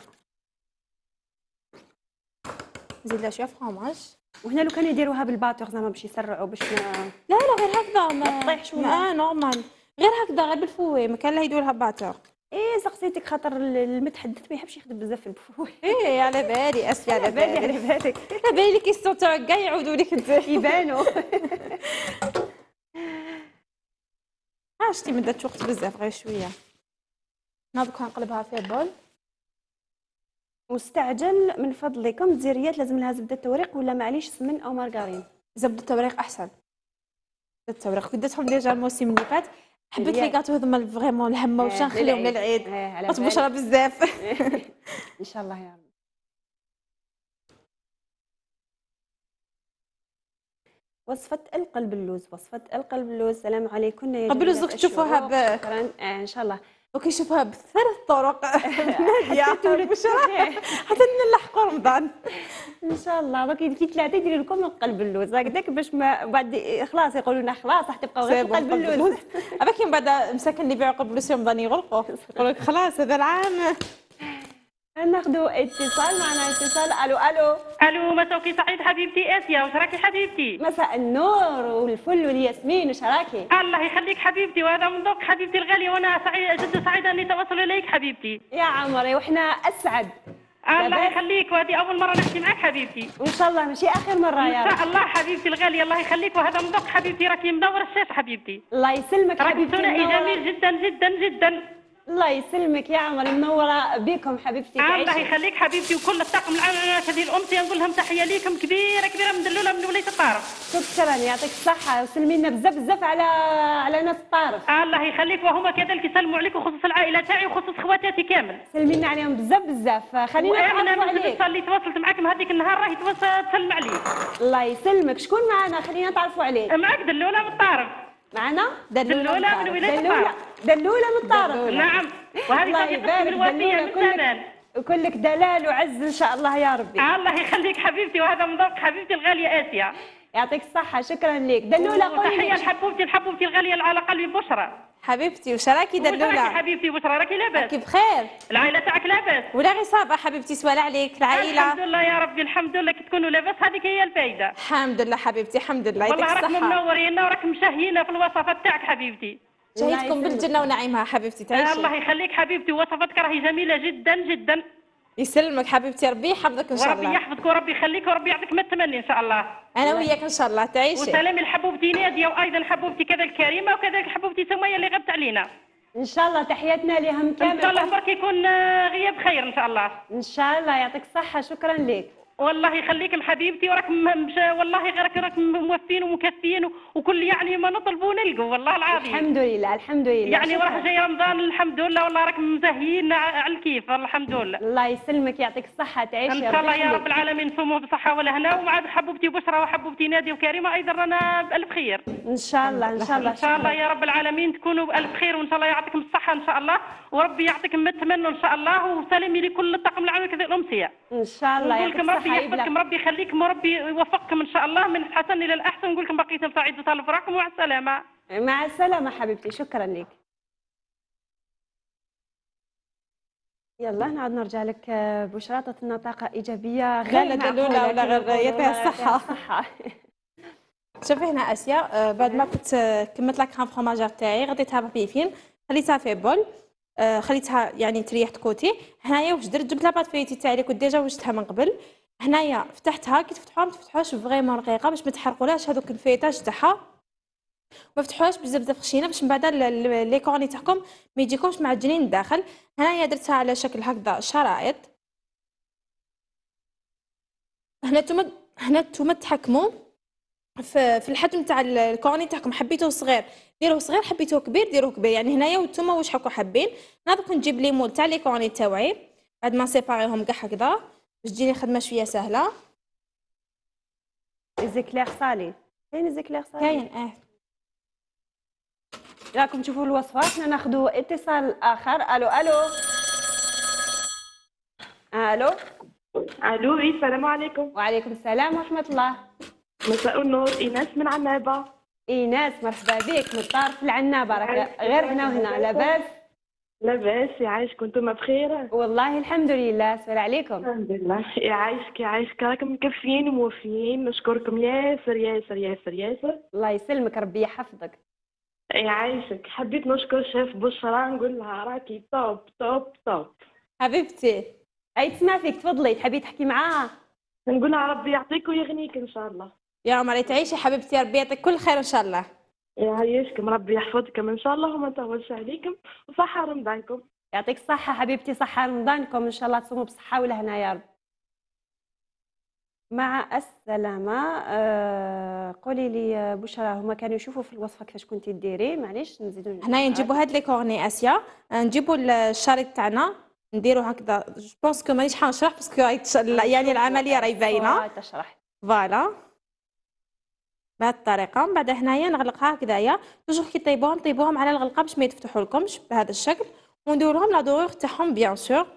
[SPEAKER 1] نزيد لها شويه فخوماج وهنا لو كانوا يديروها بالباتور زعما باش يسرعوا باش ما لا لا غير هكذا ما تطيحش ولا نورمال آه، غير هكذا غير
[SPEAKER 2] بالفوي ما كان لا يديروا لها باتور ايه سقسيتك خاطر المتحدث ما يحبش يخدم بزاف البفوي
[SPEAKER 1] ايه على بالي اسفه على بالي على بالك على بالي كيستون تاعك كاع يعودوا لك يبانوا ما مدة وقت بزاف غير شوية هنا نقلبها في بول مستعجل من فضلكم الزيريات لازم لها زبدة توريق ولا معليش سمن أو مارغرين زبدة توريق أحسن زبدة توريق كدتهم ديجا الموسم اللي فات حبيت لي كاتو هذوما فريمون الهمه واش نخليهم للعيد ما بزاف ان شاء الله يا رب وصفة القلب اللوز وصفة القلب اللوز السلام عليكم يا قبل الزق تشوفوها ب شكرا آه ان شاء الله اوكي شوفوها بثلاث طرق يا حتى نلحقوا رمضان ان شاء الله ولكن في ثلاثه يدير لكم القلب اللوز هكذاك باش ما بعد خلاص يقولوا لنا خلاص راح تبقى غير القلب اللوز هذاك من بعد مساكن اللي يبيعوا قلب اللوز رمضان يغلقوا يقول لك خلاص هذا العام ناخذ اتصال
[SPEAKER 3] معنا اتصال الو الو الو مساوكي سعيد حبيبتي اسيا واش راكي حبيبتي مساء النور والفل والياسمين واش راكي الله يخليك حبيبتي وهذا من ذوق حبيبتي الغاليه وانا سعيد جد سعيده اني توصل اليك حبيبتي يا عمري واحنا اسعد الله يخليك وهذه اول مره نحكي معك حبيبتي وان شاء الله ماشي اخر مره يا رب ان شاء الله حبيبتي الغاليه الله يخليك وهذا من ذوق حبيبتي راكي منور الشاشه حبيبتي
[SPEAKER 1] الله يسلمك حبيبتي راكي ثنائي جميل جدا جدا جدا الله يسلمك يا عمر منوره بكم حبيبتي الله يخليك حبيبتي وكل
[SPEAKER 3] الطاقم العمليات هذه الأمسية نقول
[SPEAKER 1] لهم تحيه ليكم كبيره كبيره من دلولة من ولايه الطارق
[SPEAKER 3] شكرا يعطيك الصحه وسلمي لنا بزاف بزاف على على ناس الطارق الله يخليك وهما كذلك يسلموا عليك وخصوص العائله تاعي وخصوص خواتاتي كامل سلمي لنا
[SPEAKER 1] عليهم بزاف بزاف خلينا انا من
[SPEAKER 3] اللي تواصلت معاكم هذيك النهار راهي تسلم عليك
[SPEAKER 1] الله يسلمك شكون معنا
[SPEAKER 3] خلينا نتعرفوا عليك معك دلوله من الطارق معنا دلوله من ولايه دلوله
[SPEAKER 1] دلوله من الطارق نعم وهذه طريقه الوفيه مثلا وكل وكلك دلال
[SPEAKER 3] وعز ان شاء الله يا ربي آه، الله يخليك حبيبتي وهذا من ذوق حبيبتي الغاليه اسيا يعطيك الصحه شكرا لك دلوله قولي تحيه لحبوبتي لحبوبتي الغاليه على قلبي بشرى
[SPEAKER 2] حبيبتي وش راكي دلوله حبيبتي وش راكي لاباس راكي بخير العائله تاعك لاباس ولا غير حبيبتي سوال
[SPEAKER 3] عليك العائله الحمد لله يا ربي الحمد لله كي تكونوا لاباس هذيك هي الفايده الحمد لله حبيبتي الحمد لله والله راك منورينا وراك مشهينا في الوصفات تاعك حبيبتي شهيتكم بالجنه ونعيمها حبيبتي تعيشي الله يخليك حبيبتي وصفتك راهي جميله جدا جدا يسلمك حبيبتي ربي يحفظك ان شاء الله ربي يحفظك وربي يخليك وربي يعطيك ما تمني ان شاء الله انا وياك ان شاء الله تعيشي وسلامي لحبوبتي ناديه وايضا حبوبتي كذا الكريمه وكذلك حبوبتي سميه اللي غبت علينا
[SPEAKER 1] ان شاء الله تحياتنا لهم كامل ان شاء الله برك
[SPEAKER 3] يكون آه، غياب خير ان شاء الله
[SPEAKER 1] ان شاء الله
[SPEAKER 3] يعطيك الصحه شكرا لك والله يخليك لحبيبتي وراك مش والله غيرك راك موفين ومكفيين وكل يعني ما نطلبوا نلقوا والله العظيم الحمد
[SPEAKER 1] لله الحمد لله يعني وراح جاي
[SPEAKER 3] رمضان الحمد لله والله راك مزهيين على الكيف الحمد لله الله يسلمك يعطيك الصحه تعيش ان شاء الله يا رب العالمين نصوموا بصحه هنا ومع حبوبتي بشرى وحبوبتي نادي وكريمه ايضا رانا بالف خير ان شاء الله ان شاء الله ان شاء الله يا رب العالمين تكونوا بالف خير وان شاء الله يعطيكم الصحه ان شاء الله وربي يعطيكم تمنوا ان شاء الله وسلمي لكل الطاقم العام كذا الامسيه
[SPEAKER 1] ان شاء الله ربي يحفظك
[SPEAKER 3] ربي يخليكم وربي يوفقكم ان شاء الله من الحسن الى الاحسن نقول لكم بقيتم وطال فراقكم ومع السلامه
[SPEAKER 1] مع السلامه حبيبتي شكرا لك يلا نعاود نرجع لك بشراطة طاقه ايجابيه غير دلولة ولا غير يعطيها الصحه
[SPEAKER 2] شوفي هنا اسيا آه، بعد ما كنت آه، كملت لك كرام فروماجير تاعي غطيتها بابيفين خليتها في بول آه، خليتها يعني تريح كوتي هنايا واش درت جبت لاباط فيتي تاعي اللي كنت ديجا وجدتها من قبل هنايا فتحتها كي تفتحوها ما تفتحوهاش فريمون رقيقه باش ما تحرقولهاش هذوك الفيتاج تاعها ما تفتحوهاش بزاف خشينه باش من بعد لي كورني تاعكم ما يجيكمش معجنين الداخل هنايا درتها على شكل هكذا شرايط هنا نتوما هنا نتوما تحكموا في في الحجم تاع الكورني تاعكم حبيتوه صغير ديروه صغير حبيتوه كبير ديروه كبير يعني هنايا وانتوما واش حكو حابين انا درك نجيب مول تاع لي كورني تاوعي بعد ما سيباريهم كاع هكذا
[SPEAKER 1] باش تجيني خدمه شويه سهله زيكلير صالي كاين زيكلير صالي كاين اه راكم تشوفوا الوصفه حنا ناخذوا اتصال اخر الو الو الو الو السلام عليكم وعليكم السلام ورحمه الله مساء النور ايناس من عنابه ايناس مرحبا بك من طرف العنابه راك غير هنا وهنا لاباس لاباس يعيشكم انتم بخير والله الحمد لله سهل عليكم الحمد لله يعيشك يعيشك راكم مكفيين وموفيين نشكركم ياسر ياسر ياسر ياسر الله يسلمك ربي يحفظك يعيشك حبيت نشكر شيف بشرى نقول لها راكي توب توب توب حبيبتي اي تسمع فيك تفضلي تحبي تحكي معاها نقول لها ربي يعطيك ويغنيك ان شاء الله يا عمري تعيشي حبيبتي ربي يعطيك كل خير ان شاء الله يعيشكم إيه، ربي يحفظكم ان شاء الله وما نطولش عليكم وصحه رمضانكم يعطيك الصحه حبيبتي صحه رمضانكم ان شاء الله تصوموا بصحه ولهنا يا رب مع السلامة آه، قولي لي بشرى هما كانوا يشوفوا في الوصفة كيفاش كنتي ديري معليش نزيدو هنايا نجيبوا
[SPEAKER 2] هاد لي كورني اسيا آه، نجيبوا الشريط تاعنا نديرو هكذا جو بونس كو مانيش حنشرح باسكو يعني العملية راهي باينة تشرح فوالا بهذه الطريقه من بعد هنايا نغلقها هكذايا توجور كي طيبوهم طيبوهم على الغلقه باش ما يتفتحوا لكمش بهذا الشكل وندير لهم لا دوغور تاعهم بيان سور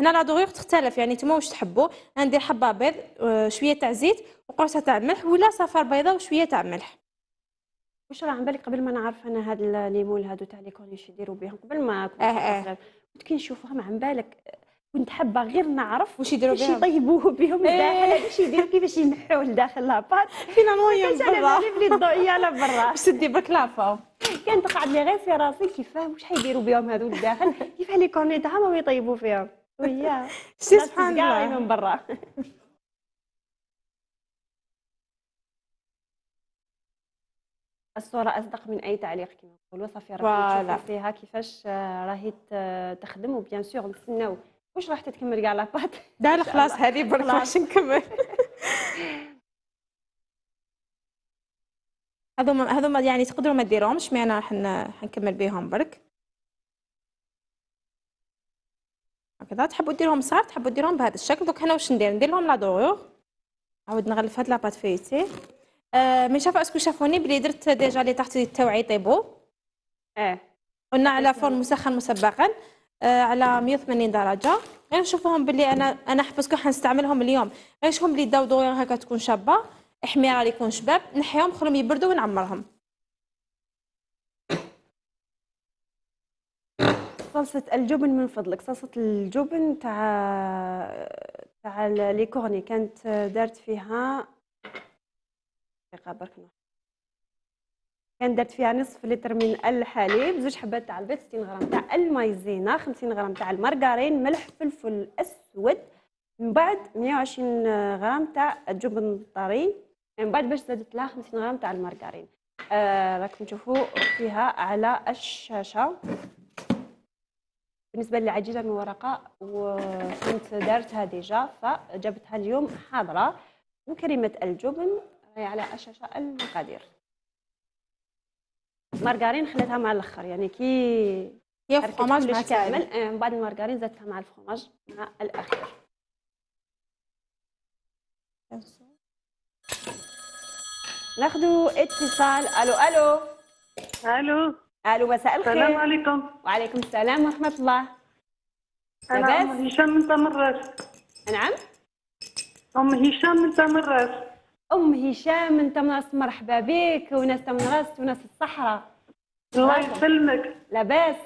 [SPEAKER 2] هنا لا دوغور تختلف يعني نتوما واش تحبوا ندير حبه بيض آه، شويه تاع زيت وقرصه تاع ملح ولا صفار بيضه وشويه تاع ملح
[SPEAKER 1] واش راه بالك قبل ما نعرف انا هاد الليمون هادو تاع لي كورنيش يديروا بهم قبل ما كنت آه كي عن بالك كنت حابه غير نعرف واش يديروا بهم يطيبوه بهم لداخل إيه. باش يديروا كيفاش ينحوه لداخل لاباط فينا يوم برا بلي الضوئيه برا سدي برك كانت تقعد لي غير في راسي كيفاه واش حيديروا بهم هذو الداخل كيفاه لي كورني تاعهم يطيبوا فيهم وياه سي سبحان الله من برا الصوره اصدق من اي تعليق كما نقولوا صافي راهي فيها كيفاش آه، راهي تخدم وبيان سور نتسناو واش راح تكمل كاع لاباط لا طيب. خلاص هذه برك باش نكمل
[SPEAKER 2] هذو ما يعني تقدروا ما ديرهمش مي انا حنكمل بهم برك هكذا تحبوا ديرهم صار تحبوا ديرهم بهذا الشكل دوك هنا واش ندير ندير لهم لا دوغور عاود نغلف هاد لاباط فيتي آه مي شافوا اسكو شافوني بلي درت ديجا اللي تحت التاو يطيبوا اه قلنا على فرن مسخن مسبقا آه على 180 درجه غير نشوفهم باللي انا انا حفظكم حنستعملهم اليوم غير نشوفهم بلي داو دوير هكا تكون شابه حميره اللي يكون شباب نحيهم
[SPEAKER 1] خلهم يبردوا ونعمرهم صلصة الجبن من فضلك صلصة الجبن تاع تاع لي كورني كانت دارت فيها دقيقة برك كان درت فيها نصف لتر من الحليب زوج حبات تاع البيض 60 غرام تاع المايزينا 50 غرام تاع المارغرين ملح فلفل اسود من بعد 120 غرام تاع الجبن الطري من بعد باش زادت لها 50 غرام تاع المارغرين آه راكم تشوفوا فيها على الشاشه بالنسبه للعجينه المورقه وكنت دارتها ديجا فجبتها اليوم حاضره وكريمه الجبن على الشاشه المقادير مارغرين خليتها مع الاخر يعني كي هي فرماج كامل آه، من بعد المارغرين زدتها مع الفرماج مع الاخير ناخذ اتصال الو الو الو الو مساء الخير السلام عليكم وعليكم السلام ورحمه الله
[SPEAKER 3] انا ام هشام
[SPEAKER 1] من تمرات نعم ام هشام من تمرات ام هشام انت من راس مرحبا بك وناس من راس وناس الصحراء الله يسلمك لاباس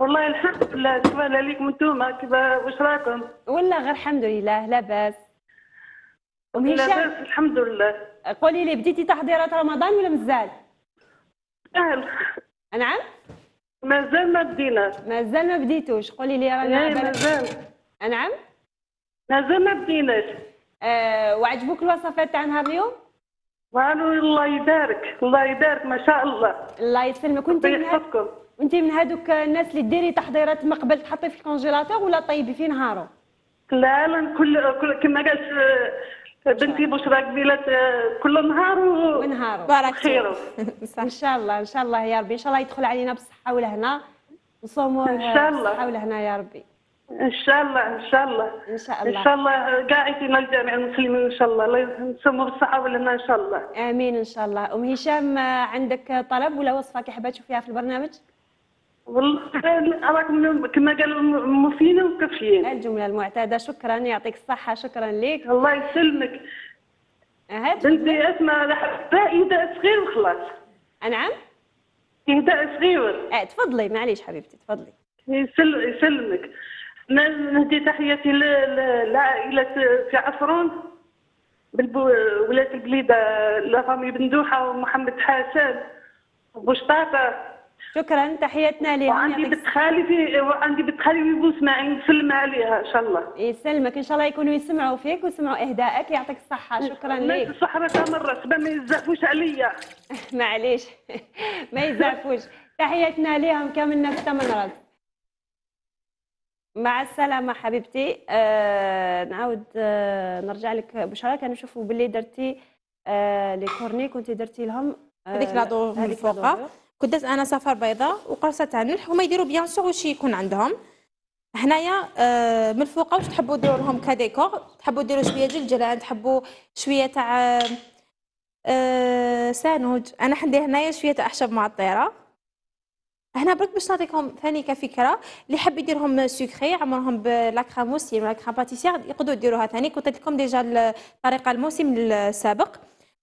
[SPEAKER 1] والله الحمد لله شكرا عليكم انتوما كيفا واش راكم والله غير الحمد لله لاباس ام هشام لاباس الحمد لله قولي لي بديتي تحضيرات رمضان ولا مازال اهل نعم مازال ما بديناش مازال ما بديتوش قولي لي رانا إيه، نعم. مازال نعم مازال ما بديناش آه، وعجبوك الوصفات تاع نهار اليوم؟ الله يبارك الله يبارك ما
[SPEAKER 3] شاء الله الله
[SPEAKER 1] يسلمك وانت من هاد... وانت من هذوك الناس اللي ديري تحضيرات من قبل تحطي في الكونجيلاتور ولا طيبي في نهاره؟
[SPEAKER 3] لا لا كل, كل... كما قالت آه، بنتي بشرى قبيلة آه، كل نهار و... ونهار
[SPEAKER 1] بارك خيره ان شاء الله ان شاء الله يا ربي ان شاء الله يدخل علينا بالصحه والهنا وصوموا ان شاء الله بالصحه والهنا يا ربي
[SPEAKER 3] ان شاء الله ان شاء الله ان
[SPEAKER 1] شاء الله ان شاء الله قاعدين الجامع المسلمين ان شاء الله الله يسمو بالصحه لنا ان شاء الله امين ان شاء الله ام هشام عندك طلب ولا وصفه كي حابه تشوفيها في البرنامج والله راكم كما قالوا موفينا وكافيين الجمله المعتاده شكرا يعطيك الصحه شكرا لك الله يسلمك بنتي اسمها فائده صغير وخلاص نعم اهداء صغير اه تفضلي معليش حبيبتي
[SPEAKER 3] تفضلي يسلمك نهدي تحياتي لعائلة في عفرون ولاية البليدة لفامي بن دوحة ومحمد حسن وبشطاطة شكرا تحياتنا لهم وعندي
[SPEAKER 1] بنت خالي في وعندي بنت خالي في بوسماعيل نسلم عليها ان شاء الله يسلمك إيه، ان شاء الله يكونوا يسمعوا فيك ويسمعوا اهدائك يعطيك الصحه شكرا لك الصحه مره سبا ما يزعفوش عليا معليش ما يزعفوش تحياتنا لهم كاملنا في تمن راس مع السلامه حبيبتي آه نعاود آه نرجع لك بشرى كنشوفوا باللي درتي آه لي كورني كنتي درتي لهم آه لادو من فوقها
[SPEAKER 2] كنت درت انا صفار بيضاء وقرصه تاع الملح هما يديروا بيان سور واش يكون عندهم هنايا آه من فوق واش تحبوا ديروا لهم كديكور تحبوا ديروا شويه جلجلان تحبوا شويه تاع آه, آه، سانوج انا عندي هنايا شويه تاع احشاب معطره هنا برك باش نعطيكم ثاني كفكره اللي حاب يديرهم سكري عمرهم بلا كريم ولا كريم باتيسير يقدروا يديروها ثاني كنت لكم ديجا الطريقه الموسم السابق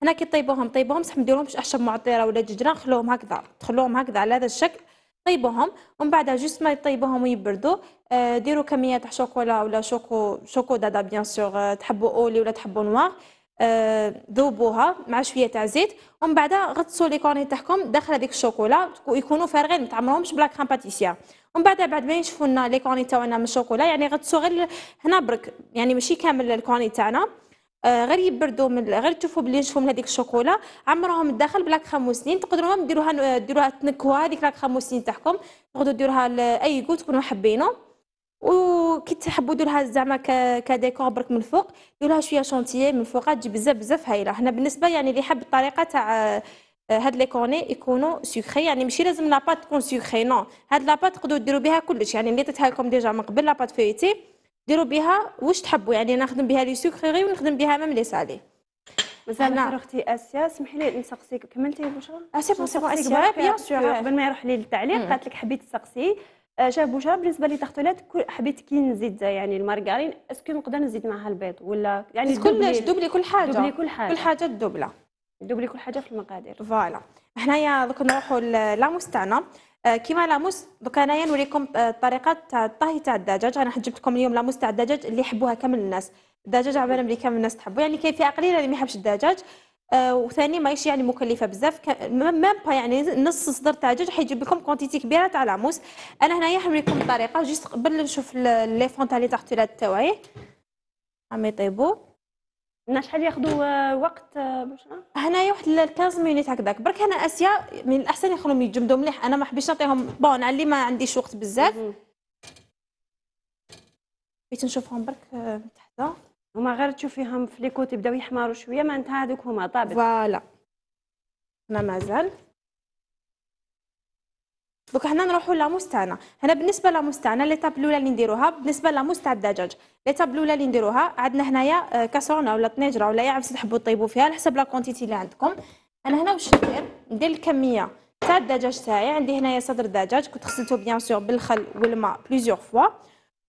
[SPEAKER 2] هنا كي طيبوهم طيبوهم بصح ما ديروهمش احشب معطره ولا دجنه خلوهم هكذا تخلوهم هكذا على هذا الشكل طيبوهم ومن بعد جوست ما يطيبوهم ويبردوا آه، ديروا كميه تاع شوكولا ولا شوكو شوكو دادا بيان سور آه، تحبوا اولي ولا تحبوا نوار آه، ذوبوها مع شويه تاع زيت ومن بعد غطسوا لي كورني تاعكم داخل هذيك الشوكولا يكونوا فارغين ما تعمروهمش بلا كريم باتيسيا ومن بعد بعد ما يشوفوا لنا لي كورني تاعنا من الشوكولا يعني غطسوا غير هنا برك يعني ماشي كامل الكورني تاعنا آه، غير يبردوا من غير تشوفوا بلي يشوفوا من هذيك الشوكولا عمروهم الداخل بلا كريم موسنين تقدروا ديروها ديروها تنكوها هذيك لا كريم موسنين تاعكم تقدروا ديروها لاي كو تكونوا حابينه و كي تحبوا ديرها زعما كديكور برك من الفوق ديرها شويه شونتيي من الفوق تجي بزاف بزاف هايله هنا بالنسبه يعني اللي حب الطريقه تاع آه، هاد لي كوني يكونوا سكري يعني ماشي لازم لاباط تكون سكري نو هاد لاباط تقدروا ديروا بها كلش يعني اللي درتها لكم ديجا من قبل لاباط فيتي ديروا بها واش تحبوا يعني نخدم بها لي سكري ونخدم بها ميم لي سالي
[SPEAKER 1] مثلا اختي اسيا سمحي لي نسقسيك كملتي بشغل اسيا بون سي بون اسيا بيان سور قبل ما يروح لي للتعليق قالت لك حبيت تسقسي آه، شاف بوشها بالنسبه لي تختلات حبيت كي نزيد يعني المارغرين اسكو نقدر نزيد معها البيض ولا يعني كلش دوبلي كل حاجه دوبلي كل حاجه كل
[SPEAKER 2] حاجه الدوبله
[SPEAKER 1] دوبلي كل حاجه في
[SPEAKER 2] المقادير فوالا هنايا دوك نروحوا لاموس تاعنا آه، كيما لاموس دوك انايا نوريكم آه، الطريقه تاع الطهي تاع الدجاج انا جبت لكم اليوم لاموس تاع الدجاج اللي يحبوها كامل الناس الدجاج عباره اللي كامل الناس تحبو يعني كاين فئه قليله اللي ما يحبش الدجاج آه، وثاني ماهيش يعني مكلفه بزاف ما با يعني نص صدر تاع دجاج حيجيب لكم كونتيتي كبيره تاع لاموس انا هنايا حنوريكم لكم الطريقه جيست قبل نشوف لي تاع لي تارتيلات تاعي عم يطيبوا هنا نعم، شحال ياخذوا آه، وقت آه، باش هنايا واحد 15 مينيت هكذاك برك هنا اسيا من الاحسن يخلوهم يتجمدوا مليح انا ما حبيتش نعطيهم بون على اللي ما عنديش
[SPEAKER 1] وقت بزاف بغيت نشوفهم برك تحت هما غير تشوفيهم في ليكوت يبداو يحمروا شويه معناتها هذوك هما طابت فوالا هنا مازال دوك هنا نروحوا لاموس تاعنا
[SPEAKER 2] هنا بالنسبه لاموس تاعنا ليتاب الاولى اللي نديروها بالنسبه لاموس تاع الدجاج لي الاولى اللي نديروها عندنا هنايا آه، كاسرونه ولا طنجره ولا يعبس تحبوا طيبوا فيها على حسب لا كونتيتي اللي عندكم انا هنا واش ندير ندير الكميه تاع الدجاج تاعي عندي هنايا صدر دجاج كنت غسلته بيان سور بالخل والماء بليزيور فوا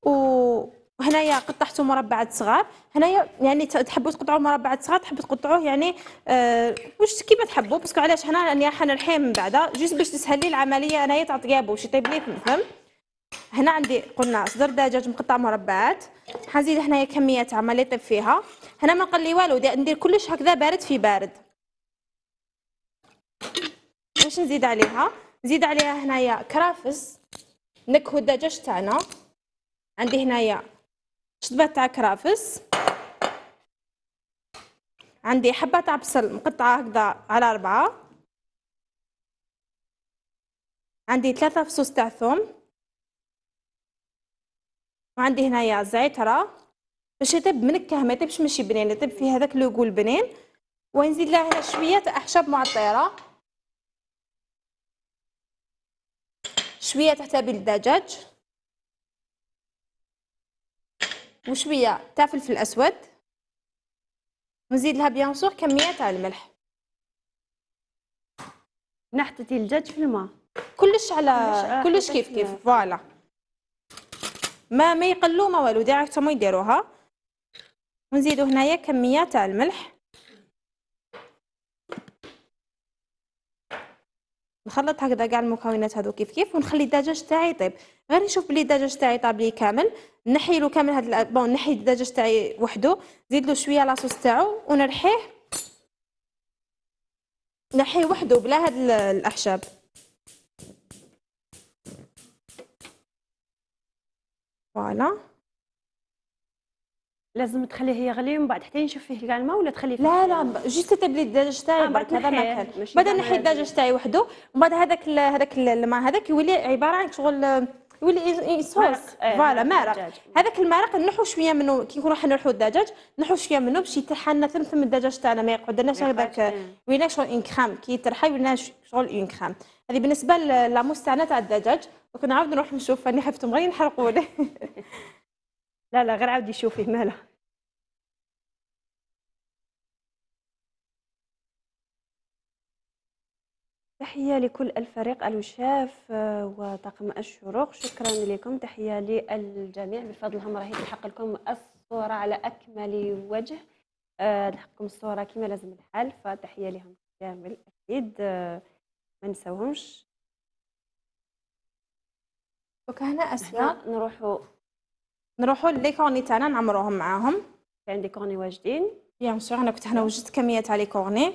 [SPEAKER 2] و وهنايا قطعتو مربعات صغار هنايا يعني تحبوا تقطعوا مربعات صغار تحبوا تقطعوه يعني آه واش كيما تحبوا باسكو علاش هنا راني حنا يعني الحين من بعدا جوج باش تسهل لي العمليه انايا تاع طيابو باش يطيب لي فهم هنا عندي قلنا صدر دجاج مقطع مربعات حنزيد هنايا كميه تاع ما يطيب فيها هنا ما نقلي والو ندير كلش هكذا بارد في بارد باش نزيد عليها نزيد عليها هنايا كرافس نكهو الدجاج تاعنا عندي هنايا شطبة تاع كرافس عندي حبة تاع بصل مقطعة هكذا على أربعة عندي ثلاثة فصوص تاع ثوم وعندي هنايا زعترة باش يطيب منكه ما يطيبش ماشي بنين يطيب فيه هذاك لوغو البنين ونزيد لها هنا شوية أحشاب معطرة شوية تحتوي الدجاج وشوية تاع فلفل أسود ونزيد لها بيان سور كمية تاع الملح نحتتي الدجاج في الماء كلش على كلش كيف كيف فوالا ما ما يقلو ما والو ديريكت هما يديروها ونزيدو هنايا كميه تاع الملح نخلط هكذا كاع المكونات هذو كيف كيف ونخلي الدجاج تاعي يطيب غير نشوف بلي الدجاج تاعي طاب لي كامل نحي له كامل هاد بون نحي الدجاج تاعي وحده زيد له شويه لاصوص تاعو ونرحيه نحيه وحده بلا هاد الاحشاب
[SPEAKER 1] فوالا لازم تخليه يغلي ومن بعد حتى نشوف فيه كاع الماء ولا تخليه لا لا جوست تبلي الدجاج تاعي آه برك هذا ما كان بعد نحي الدجاج
[SPEAKER 2] تاعي وحده ومن بعد هذاك هذاك الماء هذاك يولي عباره عن شغل آه، يولي إيه، يصوص إيه، إيه، آه، فوالا مارق هذاك المارق نحو شويه منه كي نكونوا حنا نحو الدجاج نحو شويه منه باش يتحنى ثم ثم الدجاج تاعنا ما يقعدناش هذاك وينا شغل اون كخام كي يترحى وينا شغل اون كخام هذه بالنسبه للاموس تاعنا تاع الدجاج دوك نعاود نروح
[SPEAKER 1] نشوف راني حفتهم غير ينحرقوا لا لا غير عاودي شوفي ماله تحية لكل الفريق الوشاف آه، وطاقم الشروق شكرا لكم تحية للجميع بفضلهم راهي تلحق لكم الصورة على أكمل وجه آه، تلحقكم الصورة كما لازم الحال فتحية لهم كامل أكيد آه، ما نساوهمش
[SPEAKER 2] دوكا هنا اسيا نروحوا نروحوا لي كورني تاعنا نعمروهم معاهم عندي كورني واجدين بيان سور انا كنت هنا وجدت كميه تاع لي كورني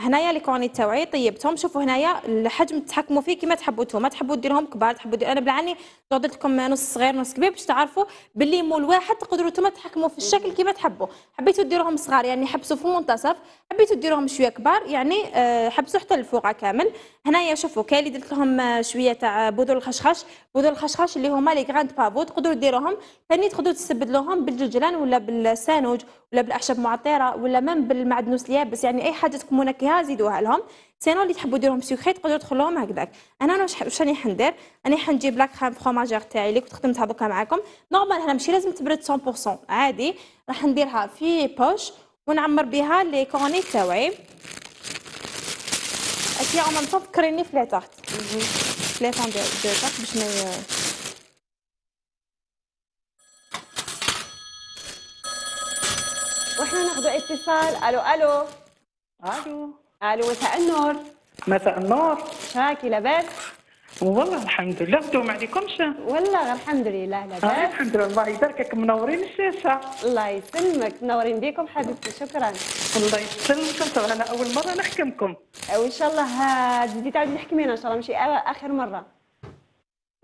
[SPEAKER 2] هنايا لي كوني تاوعي طيبتهم شوفوا هنايا الحجم تحكموا فيه كيما تحبوا نتوما تحبوا ديرهم كبار تحبوا دير انا بلعني درت لكم نص صغير نص كبير باش تعرفوا باللي مول واحد تقدروا نتوما تحكموا في الشكل كيما تحبوا حبيتوا ديروهم صغار يعني حبسوا في المنتصف حبيتوا ديروهم شويه كبار يعني آه، حبسوا حتى الفوقه كامل هنايا شوفوا اللي درت لهم شويه تاع بذور الخشخاش بذور الخشخاش اللي هما لي غراند بافو تقدروا ديروهم ثاني تقدروا تستبدلوهم لهم بالجلجلان ولا بالسانوج ولا بالاعشاب معطره ولا من بالمعدنوس اليابس يعني اي حاجه تكون منكهه زيدوها لهم سينو اللي تحبوا ديروهم سيكري تقدروا تخلوهم هكذاك انا واش راني حندير راني حنجيب لا خام فروماجير تاعي اللي كنت خدمتها دوكا معاكم نورمال هنا ماشي لازم تبرد 100% عادي راح نديرها في بوش ونعمر بها لي كورني تاوعي اكي عمر ميم طون فكريني في لي تليفون ديال دو
[SPEAKER 1] باش ما وحنا ناخذ اتصال الو الو الو الو مساء النور
[SPEAKER 3] مساء النور
[SPEAKER 1] شاكي لاباس والله الحمد لله انتم ما عليكمش والله غير الحمد لله لاباس آه الحمد لله الله يباركك منورين الشاشه الله يسلمك منورين بكم حبيبتي شكرا الله يسلمك انا اول مره نحكمكم وان شاء الله تزيدي تعاودي تحكمينا ان شاء الله ماشي اخر مره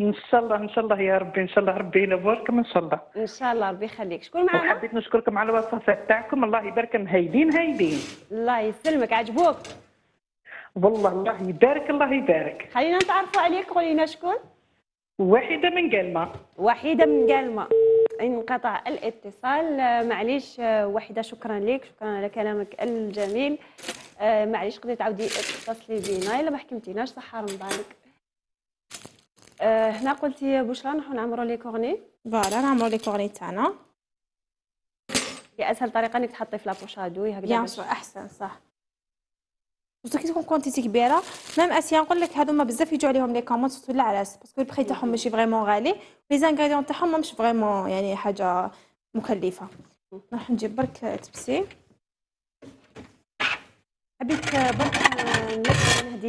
[SPEAKER 3] ان شاء الله ان شاء الله يا ربي ان شاء الله ربي ينوركم ان شاء الله
[SPEAKER 1] ان شاء الله ربي يخليك شكون معنا
[SPEAKER 3] حبيت نشكركم على الوصفات تاعكم الله يبارك مهيبين هايبين
[SPEAKER 1] الله يسلمك عجبوك
[SPEAKER 3] والله الله يبارك الله يبارك
[SPEAKER 1] خلينا نتعرفوا عليك قولي لنا شكون وحيده من قلمه وحيده من قلمه انقطع الاتصال آه، معليش آه، وحيده شكرا لك شكرا على كلامك الجميل آه، معليش قدرتي تعاودي اتصلي بينا الا ما حكمتيناش صحه رمضانك هنا قلتي بشرى نحن نعمروا لي كورني فوالا نعمروا لي كورني تاعنا هي اسهل طريقه انك تحطي في لابوشادو هكذا بيان احسن صح
[SPEAKER 2] خصوصا كي تكون كونتيتي كبيره ميم اسيا نقول لك هذوما بزاف يجوا عليهم لي كومونت سورتو العراس باسكو البري تاعهم ماشي فريمون غالي لي زانغريديون تاعهم ماشي فريمون يعني حاجه مكلفه
[SPEAKER 1] راح نجيب برك تبسي حبيت برك نهدي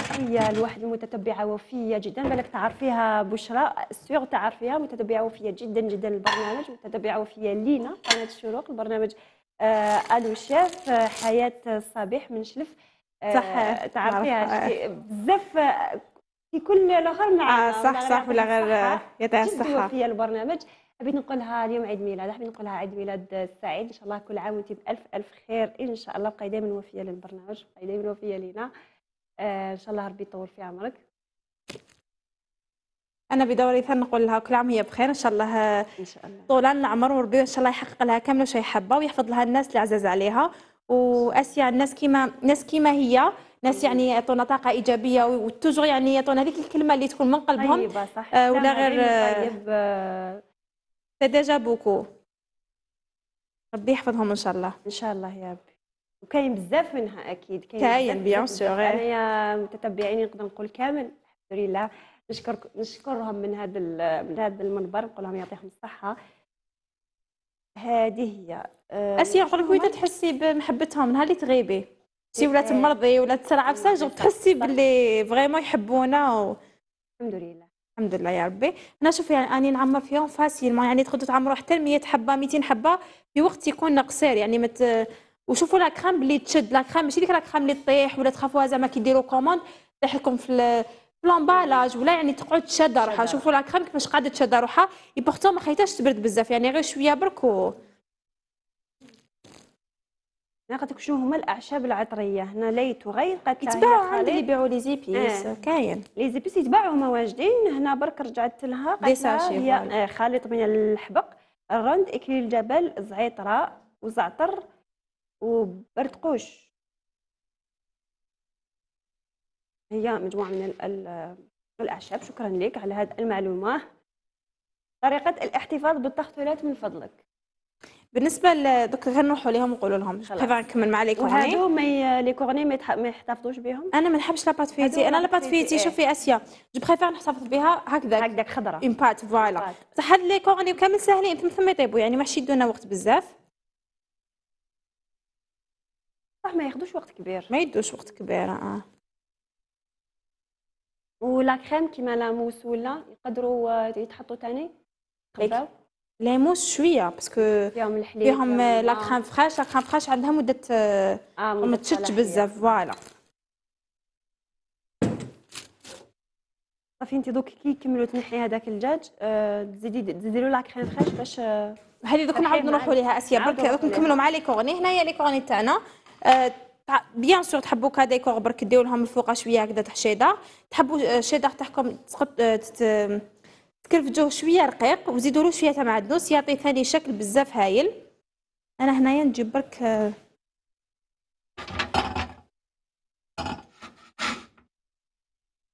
[SPEAKER 1] تحيه لواحد المتتبعه وفيه جدا بالك تعرفيها بشرى سيغ تعرفيها متتبعه وفيه جدا جدا البرنامج متتبعه وفيه لينا قناه الشروق البرنامج آه، الو شيف حياه صبيح من شلف صح آه، تعرفي آه. بزاف آه، في كل الاخر مع آه صح صح ولا غير يعطيها الصحه في البرنامج حبيت نقولها اليوم عيد ميلاد حبيت نقولها عيد ميلاد سعيد ان شاء الله كل عام وانت بالف الف خير ان شاء الله بقاي دائما وفيه للبرنامج بقاي دائما وفيه لينا آه ان شاء الله ربي يطول في عمرك
[SPEAKER 2] انا بدوري ثاني نقول لها كل عام هي بخير ان شاء الله ان شاء الله طول العمر وربي ان شاء الله يحقق لها كامل وش هي حابه ويحفظ لها الناس اللي عزاز عليها واسيا الناس كيما ناس كيما هي ناس يعني يعطونا طاقه ايجابيه وتوجور يعني يعطونا هذيك الكلمه اللي تكون من قلبهم طيبة صح. آه ولا غير آه، طيب،
[SPEAKER 1] آه. سي ديجا بوكو
[SPEAKER 2] ربي يحفظهم ان شاء الله ان شاء الله يا ربي
[SPEAKER 1] وكاين بزاف منها اكيد كاين بيان سور انايا متتبعين نقدر نقول كامل الحمد لله نشكر نشكرهم من هذا من هذا المنبر نقول لهم يعطيهم الصحه هذه هي آه، اسيا عمرك وين
[SPEAKER 2] تحسي بمحبتهم نهار اللي تغيبي سي ولا إيه. تمرضي ولا تسرعى في تحسي باللي فريمون يحبونا و... الحمد لله الحمد لله يا ربي انا شوفي يعني اني نعمر فيهم فاسيل ما يعني تقدروا تعمروا حتى 100 حبه 200 حبه في وقت يكون قصير يعني مت... وشوفوا لا اللي تشد لا ماشي ديك لا اللي تطيح ولا تخافوها زعما كي ديروا كوموند تحكم لكم في بلومبالاج ولا يعني تقعد تشد روحها شوفوا لا كريم كيفاش قاعده تشد روحها بورتو ما خيتاش تبرد بزاف يعني غير شويه برك و
[SPEAKER 1] هنا قالت لك شنو هما الاعشاب العطريه هنا ليت وغير قالت لها يتباعوا عند اللي يبيعوا لي زيبيس آه. كاين لي زيبيس يتباعوا هما واجدين هنا برك رجعت لها قالت لها هي خليط آه، من الحبق الرند اكليل الجبل زعيطره وزعتر وبرتقوش هي مجموعة من الأعشاب شكرا لك على هذه المعلومة طريقة الاحتفاظ بالتخطيلات من فضلك
[SPEAKER 2] بالنسبه لدكتور خلينا لهم ونقولوا لهم طبعا نكمل مع لي كورني هادو
[SPEAKER 1] ما لي كورني ما يحتفظوش بهم
[SPEAKER 2] انا ما نحبش لاباط فيتي انا لاباط فيتي إيه؟ شوفي
[SPEAKER 1] اسيا جو بريفير نحتفظ
[SPEAKER 2] بها هكذا هكذا خضراء امبات بات فوالا بصح هاد لي كورني كامل ساهلين ثم ثم يطيبوا يعني ما يدونا وقت
[SPEAKER 1] بزاف صح ما ياخذوش وقت كبير ما يدوش وقت كبير اه ولا كريم كيما موس ولا يقدروا يتحطوا ثاني
[SPEAKER 2] يقدروا ليموس شويه باسكو
[SPEAKER 1] فيهم الحليب فيهم لا كريم
[SPEAKER 2] فريش لا كريم فريش عندها مده ما تشتش بزاف فوالا
[SPEAKER 1] صافي انت دوك كي كملوا تنحي هذاك الدجاج تزيدي له لا كريم فريش باش هذه دوك نعاود
[SPEAKER 2] نروحوا ليها اسيا ah, برك دوك نكملوا مع لي كورني هنايا لي كورني تاعنا آه، بيان سور تحبوا ديكور برك ديو لهم الفوقه شويه هكذا تحشيده تحبوا الشيده آه، تاعكم تسقط آه، تكرفجوه شويه رقيق وزيدوا له شويه تاع معدنوس يعطي ثاني شكل بزاف هايل انا هنايا نجيب برك آه،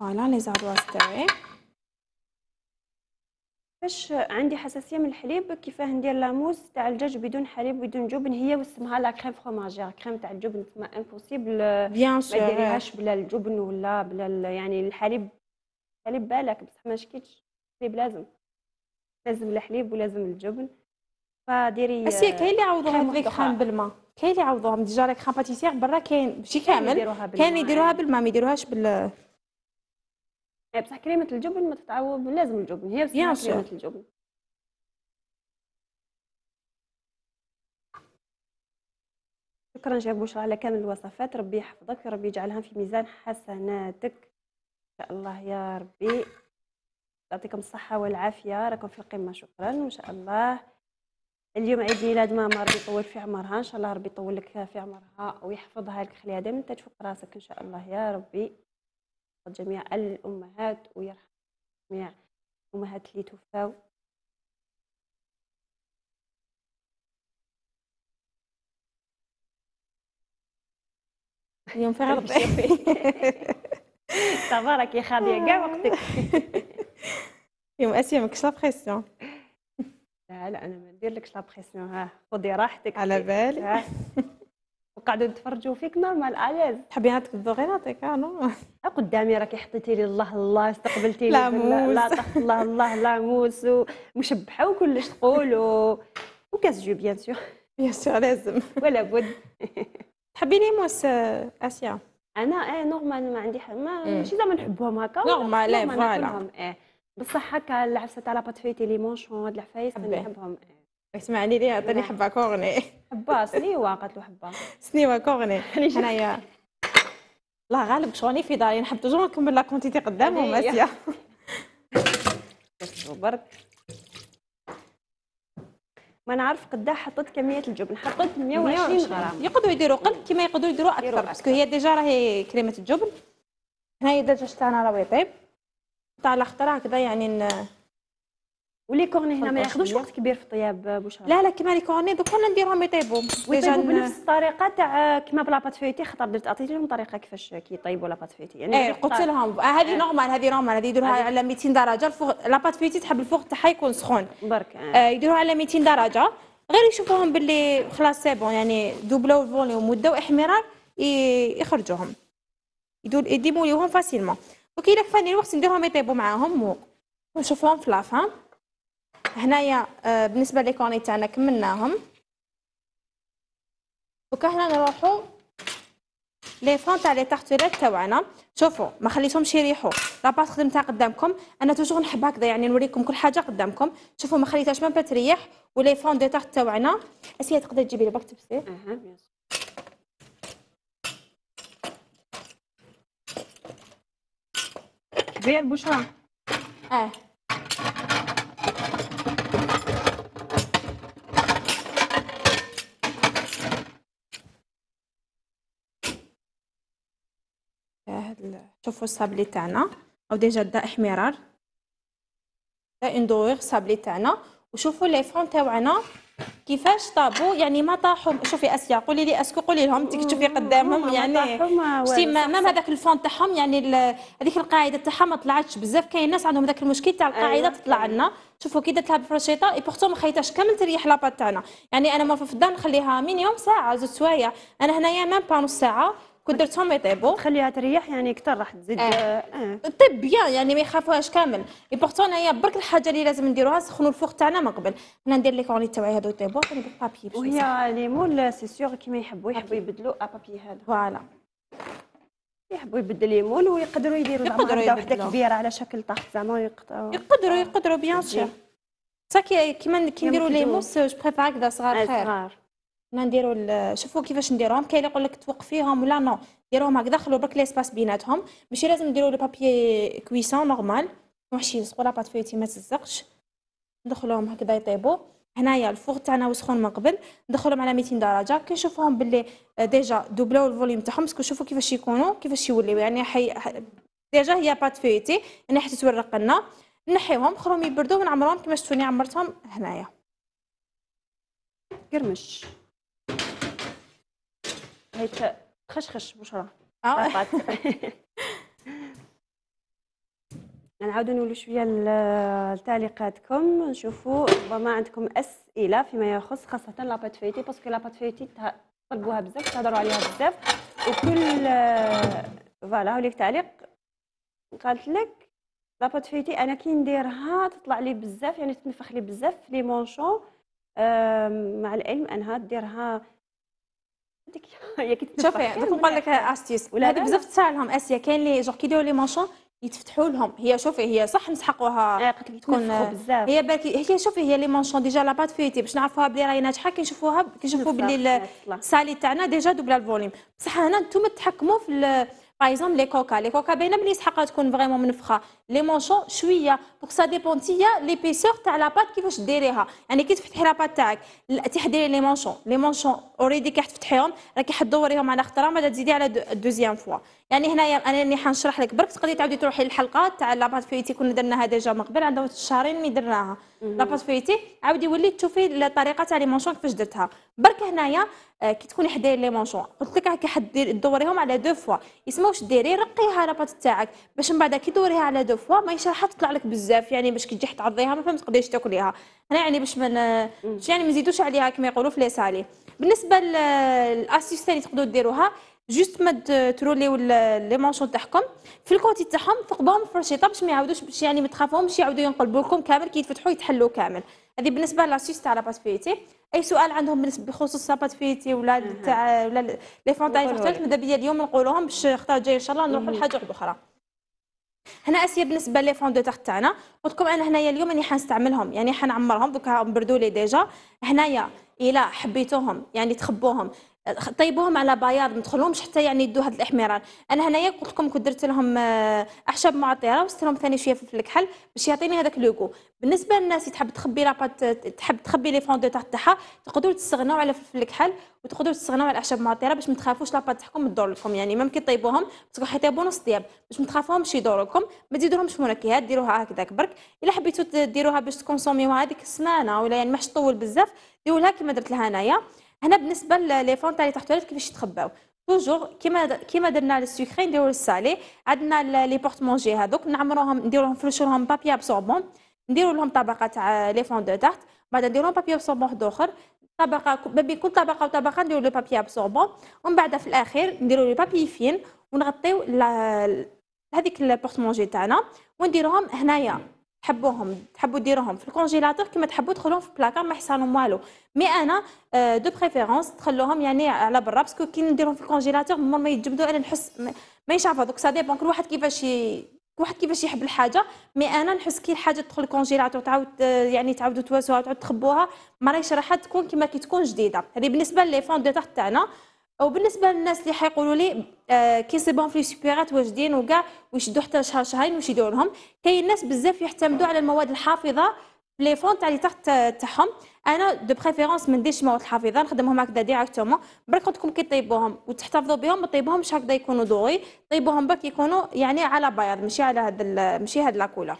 [SPEAKER 2] فوالا لي زاروا تاعي
[SPEAKER 1] فاش عندي حساسيه من الحليب كيفاه ندير لاموس تاع الدجاج بدون حليب بدون جبن هي واسمها لا كريم فروماجير كريم تاع الجبن تما امبوسيبل ما ديريهاش بلا الجبن ولا بلا يعني الحليب الحليب بالك بصح ما شكيتش الحليب لازم لازم الحليب ولازم الجبن فديري اسي كاين اللي يعوضوها بغيك بالماء كاين اللي يعوضوها ديجا راك خام برا كاين ماشي كامل كاين يديروها بالماء ما
[SPEAKER 2] يديروهاش بال
[SPEAKER 1] يعني بصح كريمه الجبن ما تتعوض لازم الجبن هي بصح كريمه شو. الجبن شكرا جاب بشرى على كامل الوصفات ربي يحفظك ربي يجعلها في ميزان حسناتك ان شاء الله يا ربي يعطيكم الصحة والعافية راكم في القمة شكرا ان شاء الله اليوم عيد ميلاد ماما ربي يطول في عمرها ان شاء الله ربي يطول لك في عمرها ويحفظها لك خليها دائما انت تفوق راسك ان شاء الله يا ربي جميع الأمهات ويرحم جميع الأمهات اللي توفاو اليوم في غرب تبارك يا خاديه كاع وقتك يوم اسيا ماكش لابريسيون لا لا انا ما نديرلكش لابريسيون ها خذي راحتك على بالي وقعدوا يتفرجوا فيك نورمال اليز تحبي هاتك تكذبوا غير نعطيك نو قدامي راكي حطيتي لي الله الله استقبلتي لي لا الله الله لا موس ومشبحه وكلش تقول وكاس جو بيان سور بيان سور لازم ولا بد تحبي لي موس آه، اسيا انا اي نورمال ما عندي ما إيه. ماشي زعما نحبهم هكا نورمال اي فوالا إيه. بصح هكا العفسه تاع لاباتفيتي لي مونشون هاد العفايس نحبهم إيه. اسمعني لي عطيني
[SPEAKER 2] حبه كورني
[SPEAKER 1] حبه سنيوه قالت له حبه
[SPEAKER 2] سنيوه كورني يعني هنايا
[SPEAKER 1] الله غالب شغلني في داري نحب توجور نكمل لا كونتيتي قدامهم اسيا برك ما نعرف قد حطيت كميه الجبن حطيت 120 غرام يقدروا يديروا قلب كما يقدروا يديروا اكثر باسكو هي ديجا
[SPEAKER 2] راهي كريمه الجبن هنايا الدجاج تاعنا راهو يطيب تاع على هكذا يعني ولي كورني هنا ما ياخذوش وقت
[SPEAKER 1] كبير في الطياب آه، بوشار لا لا
[SPEAKER 2] كيما لي كورني دوك انا نديرهم يطيبوا ويطيبوا بنفس
[SPEAKER 1] الطريقه تاع آه، كيما بلا بات فيتي خاطر درت عطيت لهم طريقه كيفاش كيطيبوا لا بات فيتي يعني ايه قلت لهم آه، هذه نورمال إيه. هذه نورمال هذه يديروها على 200 درجه
[SPEAKER 2] الفوق لا بات فيتي تحب الفوق تاعها يكون سخون برك آه يديروها على 200 درجه غير يشوفوهم باللي خلاص سي بون يعني دوبلو الفوليوم وداو احمرار يخرجوهم يدور ليهم فاسيلمون دوك الا فاني الوقت نديرهم يطيبوا معاهم ونشوفوهم في لافان هنايا آه، بالنسبه ليكوني تاعنا كملناهم وكا هنا نروحو لي فون تاع لي تارتيلات تاعنا شوفوا ما خليتهمش يريحوا باس خدمتها قدامكم انا توجور نحب هكذا يعني نوريكم كل حاجه قدامكم شوفوا ما خليتهاش ما تريح ولي فون دو تارت تاعنا
[SPEAKER 1] اسيا تقدر تجيبي لي برك تبسي اها بيان بشرى اه
[SPEAKER 2] شوفوا الصابلي تاعنا او ديجا دا احمرار دا اندوير صابلي تاعنا وشوفوا لي فون تاعنا كيفاش طابو يعني ما طاحوا شوفي اسيا قولي لي اسكو قولي لهم انت تشوفي قدامهم يعني شتي مام هذاك الفون تاعهم يعني هذيك القاعده تاعها ما طلعتش بزاف كاين ناس عندهم هذاك المشكل تاع القاعده أيوة. تطلع لنا شوفوا كي درت لها اي بورتو ما خليتهاش كامل تريح لاباط تاعنا يعني انا ما في الدار نخليها مينيوم ساعه زوج سوايع انا هنايا ميم با نص ساعه قدرتهم يطيبوا تخليها تريح يعني كثر راح تزيد آه. آه. طيب بيان يعني ما يخافوهاش كامل اي بورتون هي برك الحاجه اللي لازم نديروها سخنوا الفوق تاعنا من قبل هنا ندير لي كوني تاعي هادو يطيبوا ثاني
[SPEAKER 1] بالبابي وهي ليمون سي سيغ كيما يحبوا يحبوا يبدلوا بابي آه، هذا فوالا يحبوا يبدلوا ليمون ويقدروا يديروا زعما وحده كبيره على شكل طاحت زعما يقطعوا يقدروا
[SPEAKER 2] يقدروا بيان سور سا كيما كي نديروا ليمون جو بريفير هكذا آه، صغار خير صغار حنا نديرو شوفوا كيفاش نديروهم كاين اللي يقول لك توقفيهم ولا نو ديروهم هكذا خلو برك ليسباس بيناتهم ماشي لازم نديرو لو بابي كويسون نورمال وحشي نسقو بات فيتي ما تزقش ندخلوهم هكذا يطيبو هنايا الفوغ تاعنا وسخون من قبل ندخلهم على 200 درجه كي نشوفوهم باللي آه، ديجا دوبلاو الفوليوم تاعهم باسكو شوفوا كيفاش يكونوا كيفاش يوليو يعني حي ديجا هي بات فيتي يعني حتى تورق لنا نحيوهم خلوهم يبردوا ونعمرهم كيما شفتوني عمرتهم هنايا
[SPEAKER 1] قرمش حيت خشخش بشرى قطعت نولو شويه لتعليقاتكم نشوفوا ربما عندكم اسئله فيما يخص خاصه لابات فيتي باسكو لابات فيتي طلبوها بزاف تهضروا عليها بزاف وكل فوالا هوليك تعليق قالت لك لابات فيتي انا كي نديرها تطلع لي بزاف يعني تنفخ لي بزاف لي مونشون مع العلم انها ديرها يا كنت شوفي دوك نقول لك
[SPEAKER 2] استيس ولا هذه بزاف تصير لهم اسيا كاين لي جور كيديروا لي مونشون يتفتحوا لهم هي شوفي هي صح مسحقوها إيه، تكون بزاف هي بالك هي شوفي هي لي مونشون ديجا لا بات فيتي باش نعرفوها بلي راهي ناجحه كي نشوفوها كي نشوفوا بلي السالي تاعنا ديجا دوبل الفوليوم بصح هنا انتم تحكموا في باغ لي كوكا لي كوكا باينه بلي يسحقها تكون فريمون منفخه لي مونشون شويه دونك سا ديبون لي بيسور تاع لا بات كيفاش ديريها يعني كي تفتحي لا بات تاعك تحضري لي مونشون لي مونشون اوريدي كي تفتحيهم راكي حدوريهم على خطره ما تزيدي على دوزيام فوا يعني هنايا انا اللي حنشرح لك برك تقدري تعاودي تروحي للحلقه تاع لا بات فيتي كنا درناها ديجا من قبل عندها شهرين اللي درناها لا بات فيتي عاودي ولي تشوفي الطريقه تاع لي مونشون كيفاش درتها برك هنايا كي تكوني حداي لي مونشون قلت لك راكي حدي دوريهم على دو فوا يسموش ديري رقيها لا بات تاعك باش من بعد كي دوريها على دو فوا ماهيش راح تطلع لك بزاف يعني باش كي تجي تعضيها ما تقدريش تاكليها هنا يعني باش ما يعني ما نزيدوش عليها كما يقولوا في سالي بالنسبه للاسيست اللي تقدروا ديروها جوست ما تروليو لي مونشون تاعكم في الكوتي تاعهم ثقبوهم في الشيطه باش ما يعاودوش باش يعني ما تخافوهمش يعاودوا ينقلبوا لكم كامل كي يتفتحوا يتحلوا كامل هذه بالنسبه للاسيست تاع لاباسبيتي e اي سؤال عندهم بالنسبه بخصوص لاباسبيتي e ولا تاع ولا لي فونتاي ماذا بيا اليوم نقولوهم باش خطا جاي ان شاء الله نروحوا لحاجه اخرى هنا اسيا بالنسبه لي فون دو تاعنا قلت لكم انا هنايا اليوم راني حنستعملهم يعني حنعمرهم دوكا بردولي لي ديجا هنايا الا حبيتوهم يعني تخبوهم طيبوهم على بياض ما تدخلهمش حتى يعني يدوا هذا الاحمرار انا هنايا قلت لكم كنت درت لهم آه، اعشاب معطره وست لهم ثاني شويه في الكحل باش يعطيني هذاك لوكو بالنسبه للناس اللي تحب تخبي لاباط تحب تخبي لي فوندو تاع تاعها تقدروا تستغناو على فلفل الكحل وتقدروا تستغناو على اعشاب معطره باش ما تخافوش لاباط تاعكم تدور لكم يعني كي طيبوهم تروحوا يطيبوا نص طياب باش ما تخافوهمش يدور لكم ما تزيدوهمش منكهات ديروها هكذاك برك الا حبيتو ديروها باش تكونسوميوها هذيك السمانه ولا يعني ما طول بزاف ديروها كيما درت لها انايا هنا بالنسبه لي فون تاع لي تحت كيفاش يتخباو توجور كيما كيما درنا للسكري نديرو السالي عندنا لي بورتمونجي هذوك نعمروهم نديروهم نفرشوهم بابي ابسوربون نديرو لهم طبقه تاع لي فون دو تحت بعد نديروهم بابي ابسوربون واحد اخر طبقه ما بين كل طبقه وطبقه نديرو لو بابي ابسوربون ومن بعد في الاخير نديرو لو بابي فين ونغطيو هذيك البورتمونجي تاعنا ونديروهم هنايا تحبوهم تحبوا ديروهم في الكونجيلاتور كما تحبوا تدخلوهم في بلاكار ما يحصلهم والو مي انا دو آه، بريفيرونس تخلوهم يعني على برا باسكو كي نديرهم في الكونجيلاتور مور ما يتجمدوا انا نحس ما يشعفوا دوك سا ديبون كل واحد كيفاش كل واحد كيفاش يحب الحاجه مي انا نحس كي الحاجه تدخل الكونجيلاتور تعاود آه، يعني تعاودوا تواسوها تعاود تخبوها ما راهيش راح تكون كما كي تكون جديده هذه يعني بالنسبه لي فون دو تاعنا وبالنسبه للناس اللي حيقولوا لي آه كي سي بون في لي سوبيرات واجدين وكاع ويشدوا حتى شهر شهرين واش يديروا لهم كاين ناس بزاف يعتمدوا على المواد الحافظه في لي فون تاع لي تحت تاعهم انا دو بريفيرونس ما نديرش مواد الحافظه نخدمهم هكذا ديريكتومون برك عندكم كي طيبوهم وتحتفظوا بهم ما طيبوهمش هكذا يكونوا دوري طيبوهم برك يكونوا يعني على بياض ماشي على هاد ماشي هاد لاكولا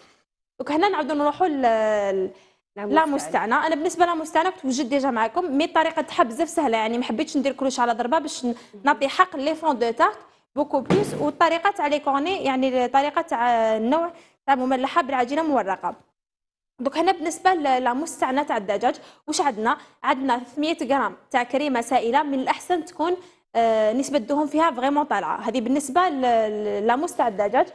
[SPEAKER 2] دوك هنا نعاودو نروحو
[SPEAKER 1] لا, مستعنه
[SPEAKER 2] انا بالنسبه لا مستعنى كنت وجدت ديجا معكم مي طريقه حب بزاف سهله يعني ما حبيتش ندير كلش على ضربه باش نعطي حق لي فون دو تارت بوكو بلوس والطريقه تاع لي كورني يعني الطريقه تاع النوع تاع مملحه بالعجينه مورقه دوك هنا بالنسبه لا مستعنه تاع الدجاج واش عندنا عندنا 300 غرام تاع كريمه سائله من الاحسن تكون آه، نسبه الدهون فيها فريمون طالعه هذه بالنسبه لاموس تاع الدجاج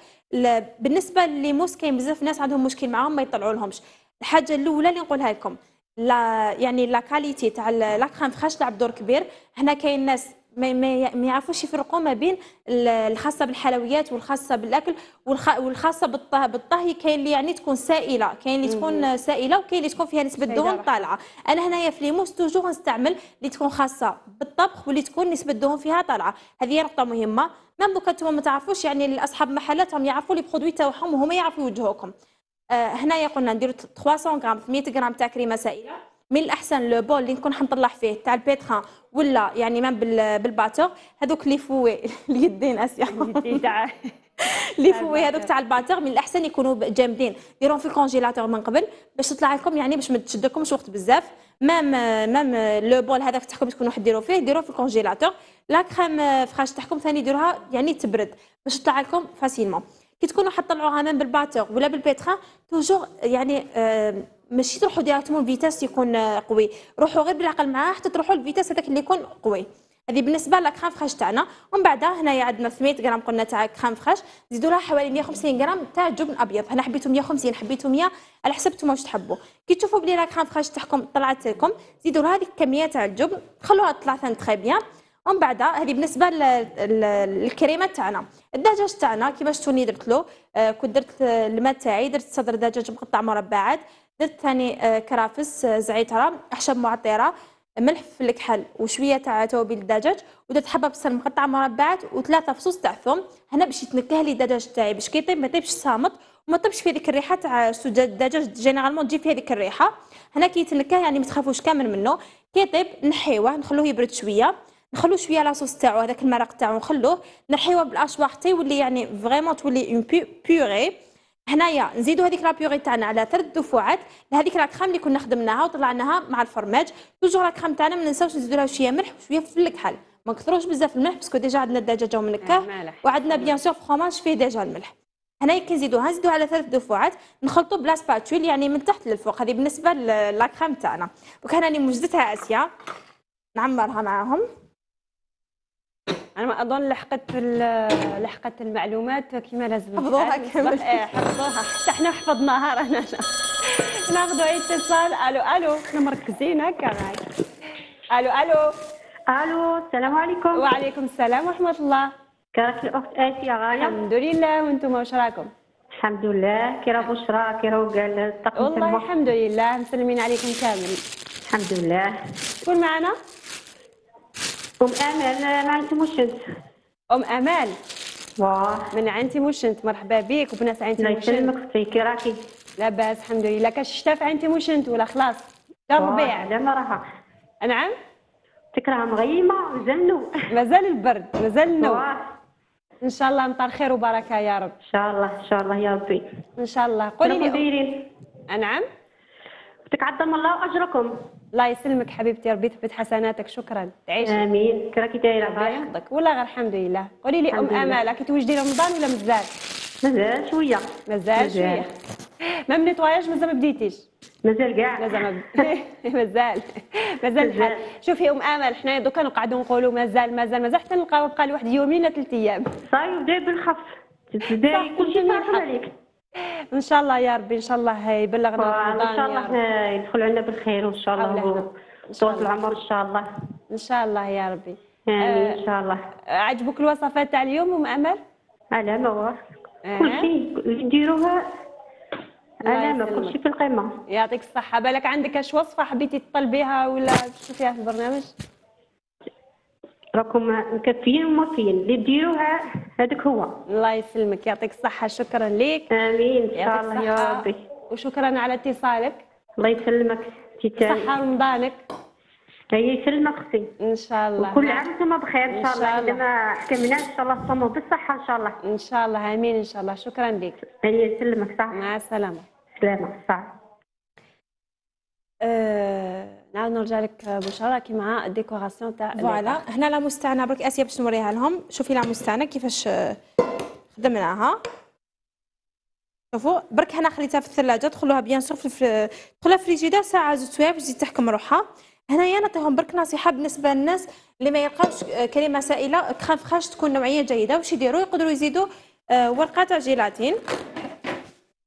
[SPEAKER 2] بالنسبه لليموس كاين بزاف ناس عندهم مشكل معاهم ما يطلعولهمش، الحاجه الاولى اللي نقولها لكم لا يعني لا كاليتي تاع لا كريم فريش تلعب دور كبير هنا كاين ناس ما ما يعرفوش يفرقوا ما بين الخاصه بالحلويات والخاصه بالاكل والخاصه بالطهي بالطهي كاين اللي يعني تكون سائله كاين اللي تكون سائله وكاين اللي تكون فيها نسبه دهون طالعه انا هنايا في ليموس توجور نستعمل اللي تكون خاصه بالطبخ واللي تكون نسبه دهون فيها طالعه هذه نقطه مهمه ميم دوكا نتوما ما تعرفوش يعني الاصحاب محلاتهم راهم يعرفوا لي برودوي تاعهم وهما يعرفوا يوجهوكم هنايا قلنا نديرو 300 غرام 100 غرام تاع كريمه سائله من الاحسن لو بول اللي نكون حنطلع فيه تاع البيتخان ولا يعني من بالباتور هذوك لي فوي اليدين اسيا اليدين تاع لي فوي هذوك تاع الباتور من الاحسن يكونوا جامدين ديرهم في الكونجيلاتور من قبل باش تطلع لكم يعني باش ما تشدكمش وقت بزاف مام مام لو بول هذاك تاعكم تكونوا حديروا فيه ديروه في الكونجيلاتور لا كريم فراش تاعكم ثاني ديروها يعني تبرد باش تطلع لكم فاسيلمون كي تكونوا حطلعوها مام بالباتور ولا بالبيتخان توجور يعني آه، ماشي تروحوا ديريكتومون فيتاس يكون آه، قوي روحوا غير بالعقل معاه حتى تروحوا الفيتاس هذاك اللي يكون قوي هذه بالنسبه لكرام فريش تاعنا ومن بعد هنايا عندنا 300 غرام قلنا تاع كرام فريش زيدوا لها حوالي 150 غرام تاع جبن ابيض هنا حبيتو 150 حبيتو 100 على حسب نتوما واش تحبوا كي تشوفوا بلي لا كرام فريش تاعكم طلعت لكم زيدوا لها هذيك الكميه تاع الجبن خلوها تطلع ثاني تري بيان ومن بعد هذه بالنسبه للكريمه تاعنا الدجاج تاعنا كيما شفتوني درت له آه، كنت درت الماء تاعي درت صدر دجاج مقطع مربعات درت ثاني آه، كرافس آه، زعتر احشاب معطره ملح في الكحل وشويه تاع توابل الدجاج ودرت حبه بصل مقطع مربعات وثلاثه فصوص تاع الثوم هنا باش يتنكه لي الدجاج تاعي باش كي يطيب ما يطيبش صامت وما طيبش فيه ديك الريحه تاع الدجاج جينيرالمون تجي فيه هذيك الريحه هنا كي يتنكه يعني ما تخافوش كامل منه كي يطيب نحيوه نخلوه يبرد شويه نخلو شويه لاصوص تاعو هذاك المرق تاعو نخلوه نرحيوه بالاشواح حتى يولي يعني فريمون تولي اون بيوري هنايا نزيدو هذيك لا بيوري تاعنا على ثلاث دفوعات لهذيك لا كريم اللي كنا خدمناها وطلعناها مع الفرماج توجور لا كريم تاعنا ما ننساوش نزيدو لها شويه ملح وشويه فلفل الكحل ما نكثروش بزاف الملح باسكو ديجا عندنا الدجاجه ومنكاه وعندنا بيان سور فرماج فيه ديجا الملح هنايا كي نزيدوها نزيدوها على ثلاث دفوعات نخلطو بلا سباتول يعني من تحت للفوق هذه بالنسبه لا كريم تاعنا دوك هنا راني مجدتها اسيا
[SPEAKER 1] نعمرها معاهم انا اظن لحقت لحقت المعلومات كما لازم حفظوها يعني كامل إيه، حفظوها حتى حنا حفظناها رانا اي اتصال الو الو حنا مركزين هكا الو الو الو السلام عليكم وعليكم السلام ورحمه الله كارك الاخت اسيا غايه الحمد لله وانتم واش راكم الحمد لله كي راه بشرى كي راه قال الطقم والله الحمد لله مسلمين عليكم كامل
[SPEAKER 2] الحمد لله
[SPEAKER 1] شكون معنا ام امال من عندي مشنت ام امال واه من عندي مشنت مرحبا بك وبنات عندي مشنت الله يسلمك اختي كي راكي لاباس الحمد لله كاش شتا في عندي مشنت ولا خلاص لا ربيع لا ما راها نعم تكره مغيمه مازال نو مازال البرد مازال نو ان شاء الله مطر خير وبركه يا رب ان شاء الله ان شاء الله يا ربي ان شاء الله قولي لي دايرين نعم تقعد الله اجركم الله يسلمك حبيبتي ربي يثبت حسناتك شكرا تعيش امين كراكي دايره عطايا يحفظك والله غير الحمد لله قولي لي ام امال راكي توجدي رمضان ولا مازال مازال شويه مازال شويه من نتواياج مازال ما بديتيش مازال كاع مازال مازال مازال الحال شوفي ام امل حنايا دوكا نقعدوا نقولوا مازال مازال مازال حتى نلقاو بقى لواحد يومين ولا ثلاث ايام صاي بدا بالخف تبدا كلشي صافي عليك ان شاء الله يا ربي ان شاء الله يبلغنا رمضان ان شاء الله يدخل علينا بالخير وان شاء الله طول العمر ان شاء الله ان شاء الله يا ربي امين ان آه، شاء الله عجبك الوصفات تاع اليوم ام امل على ما هو آه.
[SPEAKER 3] كل شيء نديروها
[SPEAKER 1] على ما كل شيء في القمه يعطيك الصحه بالك عندك اش وصفه حبيتي تطلبيها ولا تشوفيها في البرنامج
[SPEAKER 3] راكم مكفيين وموفيين اللي ديروها هذاك هو
[SPEAKER 1] الله يسلمك يعطيك الصحه شكرا لك امين ان شاء الله يا ربي وشكرا على اتصالك
[SPEAKER 3] الله يسلمك صحه رمضانك هي يسلمك اختي ان شاء الله كل عام وانتم
[SPEAKER 1] بخير ان شاء الله اذا ما حكمنا ان شاء الله تصوموا بالصحه ان شاء الله ان شاء الله امين ان شاء الله شكرا لك هي يسلمك صح مع السلامه
[SPEAKER 3] سلامه صح
[SPEAKER 1] أه... نعاود نرجع لك بشاره كي مع الديكوراسيون تاع فوالا هنا لا مستعنه برك اسيا باش نوريها لهم شوفي
[SPEAKER 2] لا مستعنه كيفاش آه، خدمناها شوفوا برك هنا خليتها في الثلاجه دخلوها بيان سور في دخلها فريجيدير ساعه زوج سوايع باش تزيد تحكم روحها هنايا نعطيهم برك نصيحه بالنسبه للناس اللي ما يلقاوش آه، كلمه سائله كخاف خاش تكون نوعيه جيده واش يديروا يقدروا يزيدوا آه، ورقه تاع جيلاتين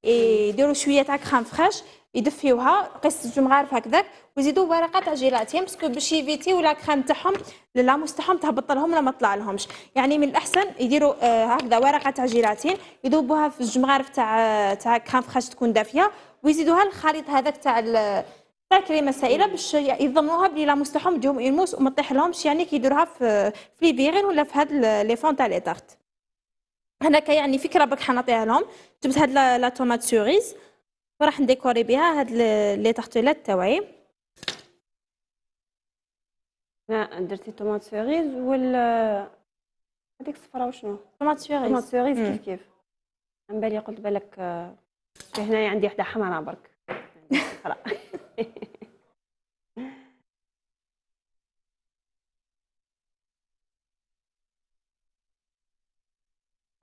[SPEAKER 2] يديروا شويه تاع كخام فخاش يدفيوها قصه جمغارف هكذاك ويزيدوا ورقه تاع جيلاتين باسكو باش يفيتيو لا كريم تاعهم لا تاعهم تهبط لهم ولا ما طلع لهمش يعني من الاحسن يديروا آه، هكذا ورقه تاع جيلاتين يذوبوها في الجمغارف تاع تاع كريم فخاش تكون دافيه ويزيدوها الخليط هذاك تاع تاع كريمه سائله باش يضمنوها بلي لا مستحم يديهم الموس وما طيح لهمش يعني كي يديروها في في لي ولا في هاد لي فون تاع لي تارت هنا يعني فكره برك حنعطيها لهم جبت هاد لا تومات سوريز وراح نديكوري بها هاد لي تارتلات تاعي
[SPEAKER 1] درتي طوماط سيريز ولا هذيك الصفرا وشنو طوماط سيريز طوماط سيريز كيف كيف عن بالي قلت بالك آه، هنايا عندي وحده حمراء برك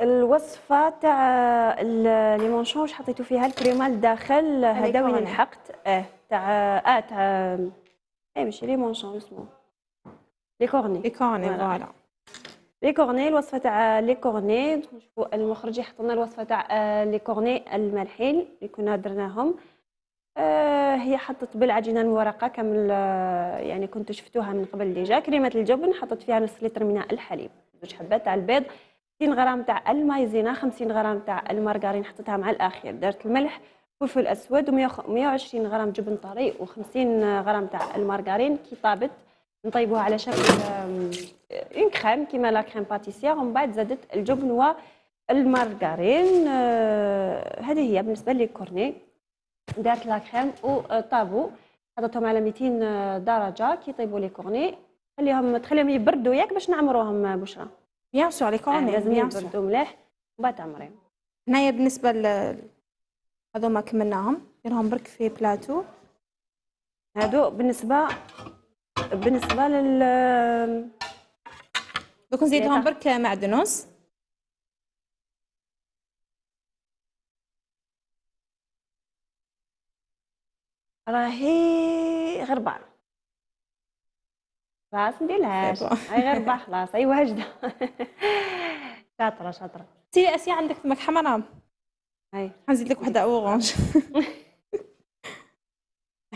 [SPEAKER 1] الوصفة تاع مونشون واش حطيتو فيها الكريمة الداخل هذا وين لحقت اه تاع اه تاع اي ماشي ليمونشون اسمه لي كورني لي كورني فوالا لي كورني الوصفه تاع لي كورني نشوفوا المخرج يحط لنا الوصفه تاع لي آه، كورني المالحين اللي كنا درناهم آه، هي حطت بالعجينه المورقه كامل آه، يعني كنتو شفتوها من قبل ديجا كريمه الجبن حطت فيها نص لتر من الحليب زوج حبات تاع البيض 60 غرام تاع المايزينا 50 غرام تاع المارغرين حطيتها مع الاخير درت الملح فلفل اسود و120 غرام جبن طري و50 غرام تاع المارغرين كي طابت نطيبوها على شكل اون كريم كيما لا كريم باتيسيير ومن بعد زادت الجبن والمارغرين آه، هذه هي بالنسبه لي كورني دارت لا كريم وطابو آه، حطيتهم على 200 آه، درجه كي يطيبوا لي كورني خليهم تخليهم يبردوا ياك باش نعمروهم بشرى بيان سور لي كورني لازم يبردوا مليح ومن بعد تعمريهم
[SPEAKER 2] هنايا بالنسبه ل هذوما كملناهم نديرهم برك في بلاتو هادو بالنسبه بالنسبه لل دوك نزيدهم برك معدنوس
[SPEAKER 1] راهي غير خلاص نديرلهاش هاي غربة خلاص هاي واجده شاطره
[SPEAKER 2] شاطره سي اسيا عندك فمك حمراء هاي حنزيد لك وحده اورانج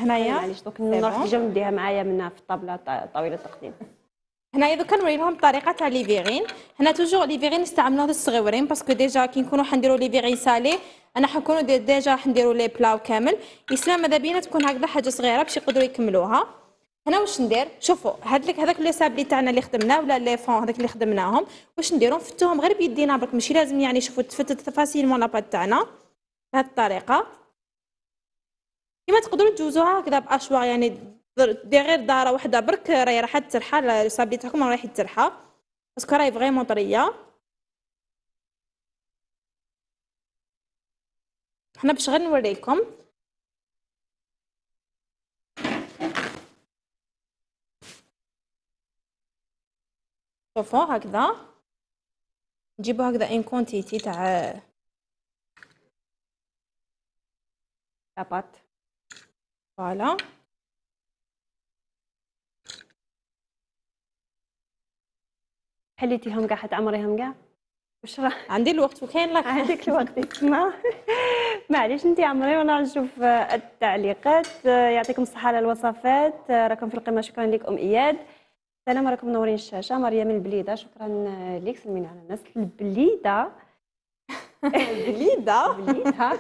[SPEAKER 1] هنايا معليش دوك نروح الحاجه نديها معايا منها في الطابله طاوله التقديم
[SPEAKER 2] هنايا دوكا نوريلهم الطريقه تاع لي فيغين هنا توجور لي فيغين نستعملوه للصغيورين باسكو ديجا كي نكونو حنديرو لي فيغين سالي انا حنكونو ديجا حنديرو لي بلاو كامل يسمى ماذا بينا تكون هكذا حاجه صغيره باش يقدروا يكملوها هنا واش ندير شوفوا لك هذاك لي سابلي تاعنا اللي خدمناه ولا لي فون هذاك اللي خدمناهم واش نديرو نفتوهم غير بيدينا برك ماشي لازم يعني شوفوا تفتت فاسيلمون لاباط تاعنا بهذه الطريقه كيما تقدروا تجوزوها هكذا باشواغ يعني دي غير داره وحده برك راهي راح ترحى صابلي تاعكم راهي ترحى باسكو راهي فريمون طريه حنا باش غير نوريكم شوفوا هكذا نجيبو هكذا ان كونتيتي تاع
[SPEAKER 1] لاباط فوالا حليتيهم كاع عمريهم كاع واش راه عندي الوقت وكاين لك عندك الوقت تما معليش انت عمري وانا نشوف التعليقات يعطيكم الصحه على الوصفات راكم في القمه شكرا لك ام اياد سلام راكم منورين الشاشه مريم البليده شكرا لك سلمينا على الناس البليده البليده البليده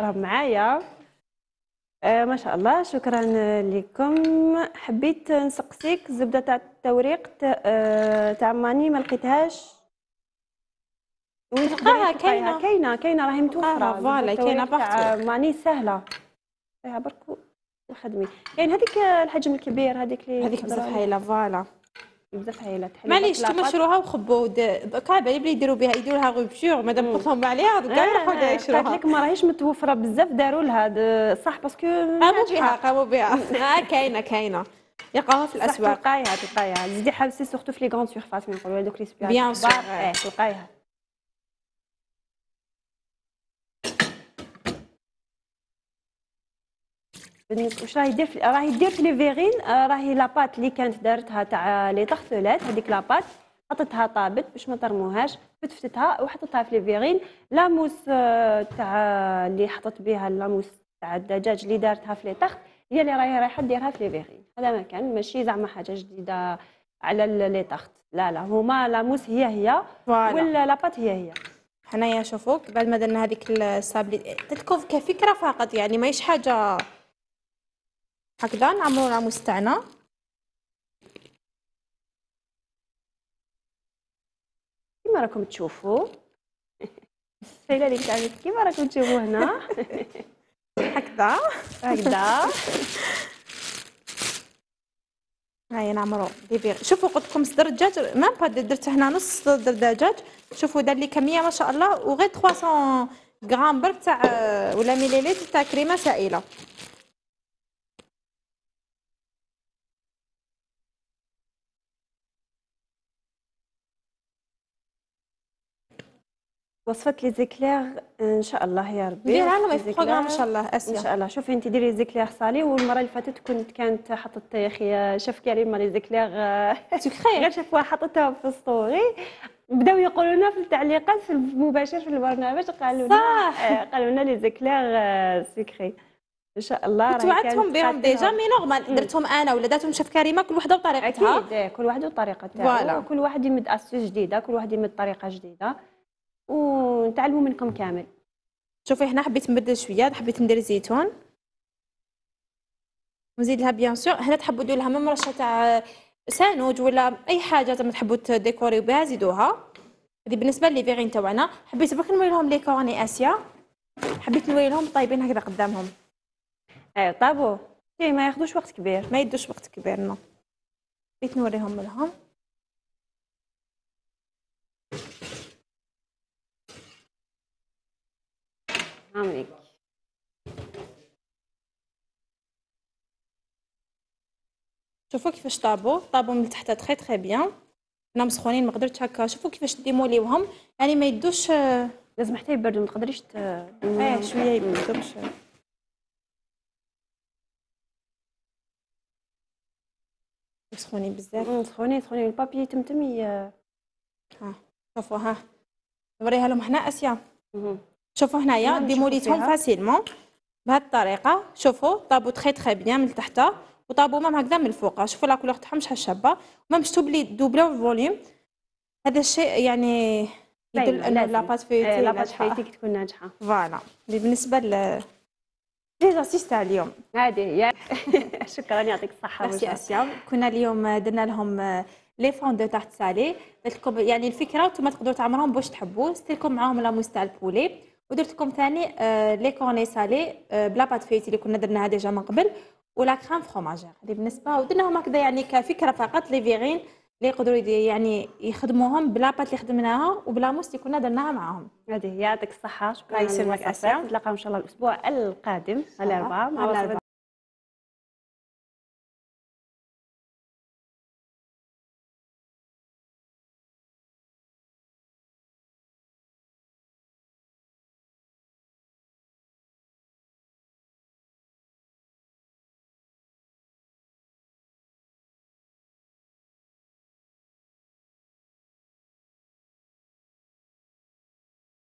[SPEAKER 1] راه معايا آه ما شاء الله شكرا لكم حبيت نسقسيك الزبده تاع التوريق آه تاع ماني ما لقيتهاش وين تلقاها كاينه كاينه كاينه راهي متوفره فوالا كاينه بارتو ماني سهله فيها برك وخدمي كاين يعني هذيك الحجم الكبير هذيك اللي هذيك بزاف هايله فوالا بزاف هايلات معليش تما شروها وخبوا
[SPEAKER 2] دوكا على بالي بلي يديروا بها يديروا لها غوبشور مادام قلت لهم عليها دوكا آه، يروحوا آه، يشروها قالت لك
[SPEAKER 1] ما راهيش متوفره بزاف داروا لها صح باسكو قاموا آه، بها قاموا بها اه كاينه كاينه يلقاوها في الاسواق تلقايها تلقايها زيدي حابسي سورتو في لي كروند سيرفاس نقولوا هذوك لي سبيان بيان سور تلقايها واش راهي دير راهي دير في آه، لي فيغين راهي لاباط اللي كانت دارتها تاع لي تخثلات هذيك لاباط حطتها طابت باش ما ترموهاش فتفتتها وحطتها في لي فيغين لاموس آه، تاع اللي حطت بها لاموس تاع الدجاج اللي دارتها في لي طخت هي اللي راهي رايحه ديرها في لي فيغين هذا ما كان ماشي زعما حاجه جديده على لي طخت لا لا هما لاموس هي هي ولا لاباط هي هي هنايا شوفوا قبل ما درنا هذيك السابلي تتكوف
[SPEAKER 2] كفكره فقط يعني ماهيش حاجه هكذا نعمرو العمود تاعنا
[SPEAKER 1] كيما راكم تشوفوا شايله لك كيما راكم تشوفوا هنا هكذا هكذا
[SPEAKER 2] هاي نعمرو ديفير شوفوا قدكم صدر دجاج مام با درت هنا نص صدر دجاج شوفوا دار لي كميه ما شاء الله وغير 300 غرام برك تاع ولا مليليتر تاع كريمه سائله
[SPEAKER 1] وصفه لي زيكلير ان شاء الله يا ربي دير عالم في ان شاء الله اسيا ان شاء الله شوفي انت ديري زيكلير صالي والمره اللي فاتت كنت كانت حطت يا اخي شاف كريم لي زيكلير غير شافوها حطتها في ستوري بداو يقولوا لنا في التعليقات في المباشر في البرنامج قالوا لنا آه، قالوا لنا لي زيكلير آه، سكري ان شاء الله كنت وعدتهم بهم ديجا مي نورمال درتهم انا ولا داتهم شاف كريمه كل وحده وطريقتها اكيد إيه، كل وحده وطريقتها كل واحد يمد اسيو جديده كل واحد يمد طريقه جديده ونتعلموا منكم كامل شوفي هنا حبيت نبدل
[SPEAKER 2] شويه حبيت ندير زيتون ونزيد لها بيان سور هنا تحبوا ديروا لها ممرشه تاع سانوج ولا اي حاجه زعما تحبوا تديكوريو بها زيدوها هذه بالنسبه لي فيغين تاعنا حبيت برك نوري لهم لي كورني اسيا حبيت نوري لهم
[SPEAKER 1] طايبين هكذا قدامهم اي أيوة، طابو كي إيه، ما ياخذوش وقت كبير ما يدوش وقت كبير نو بغيت نوريهم لهم عليكم
[SPEAKER 2] شوفوا كيفاش طابو طابو من تحت تخي تخي بيان هنا مسخونين ما قدرتش هكا شوفوا كيفاش ديموليوهم يعني ما يدوش لازم حتى يبردوا ما تقدريش ت... اه شويه يبردوش
[SPEAKER 1] سخونين بزاف سخونين سخونين البابي تمتمي ها
[SPEAKER 2] شوفوا ها نوريها لهم هنا اسيا شوفوا هنايا ديموليتهم فاسيلمون بهذه الطريقه شوفوا طابو تخي تخي بيان من تحت وطابو مام هكذا من الفوق شوفوا لا كولور تاعهم شحال شابه مام شفتوا بلي دوبلو فوليوم هذا الشيء
[SPEAKER 1] يعني يدل انه لاباط فيتي لاباط فيتيك تكون ناجحه فوالا بالنسبه ل ليزارتيست تاع اليوم هذه هي شكرا يعطيك الصحه ميرسي اسيا
[SPEAKER 2] كنا اليوم درنا لهم لي فون دو تارت سالي قلت لكم يعني الفكره وانتم تقدروا تعمروهم باش تحبوا ستيلكم معاهم لاموس تاع البولي ودرت لكم ثاني لي كورني سالي بلا بات فيتي اللي كنا درناها ديجا من قبل ولا كريم فروماجير هذه بالنسبه ودرناهم هكذا يعني كفكره فقط لي فيغين اللي يقدروا يعني يخدموهم بلا بات اللي خدمناها وبلا موس اللي كنا درناها معاهم
[SPEAKER 1] هذه يعطيك الصحه شكرا آه، لك اسامه نتلاقاو ان شاء الله الاسبوع القادم على الاربعاء مع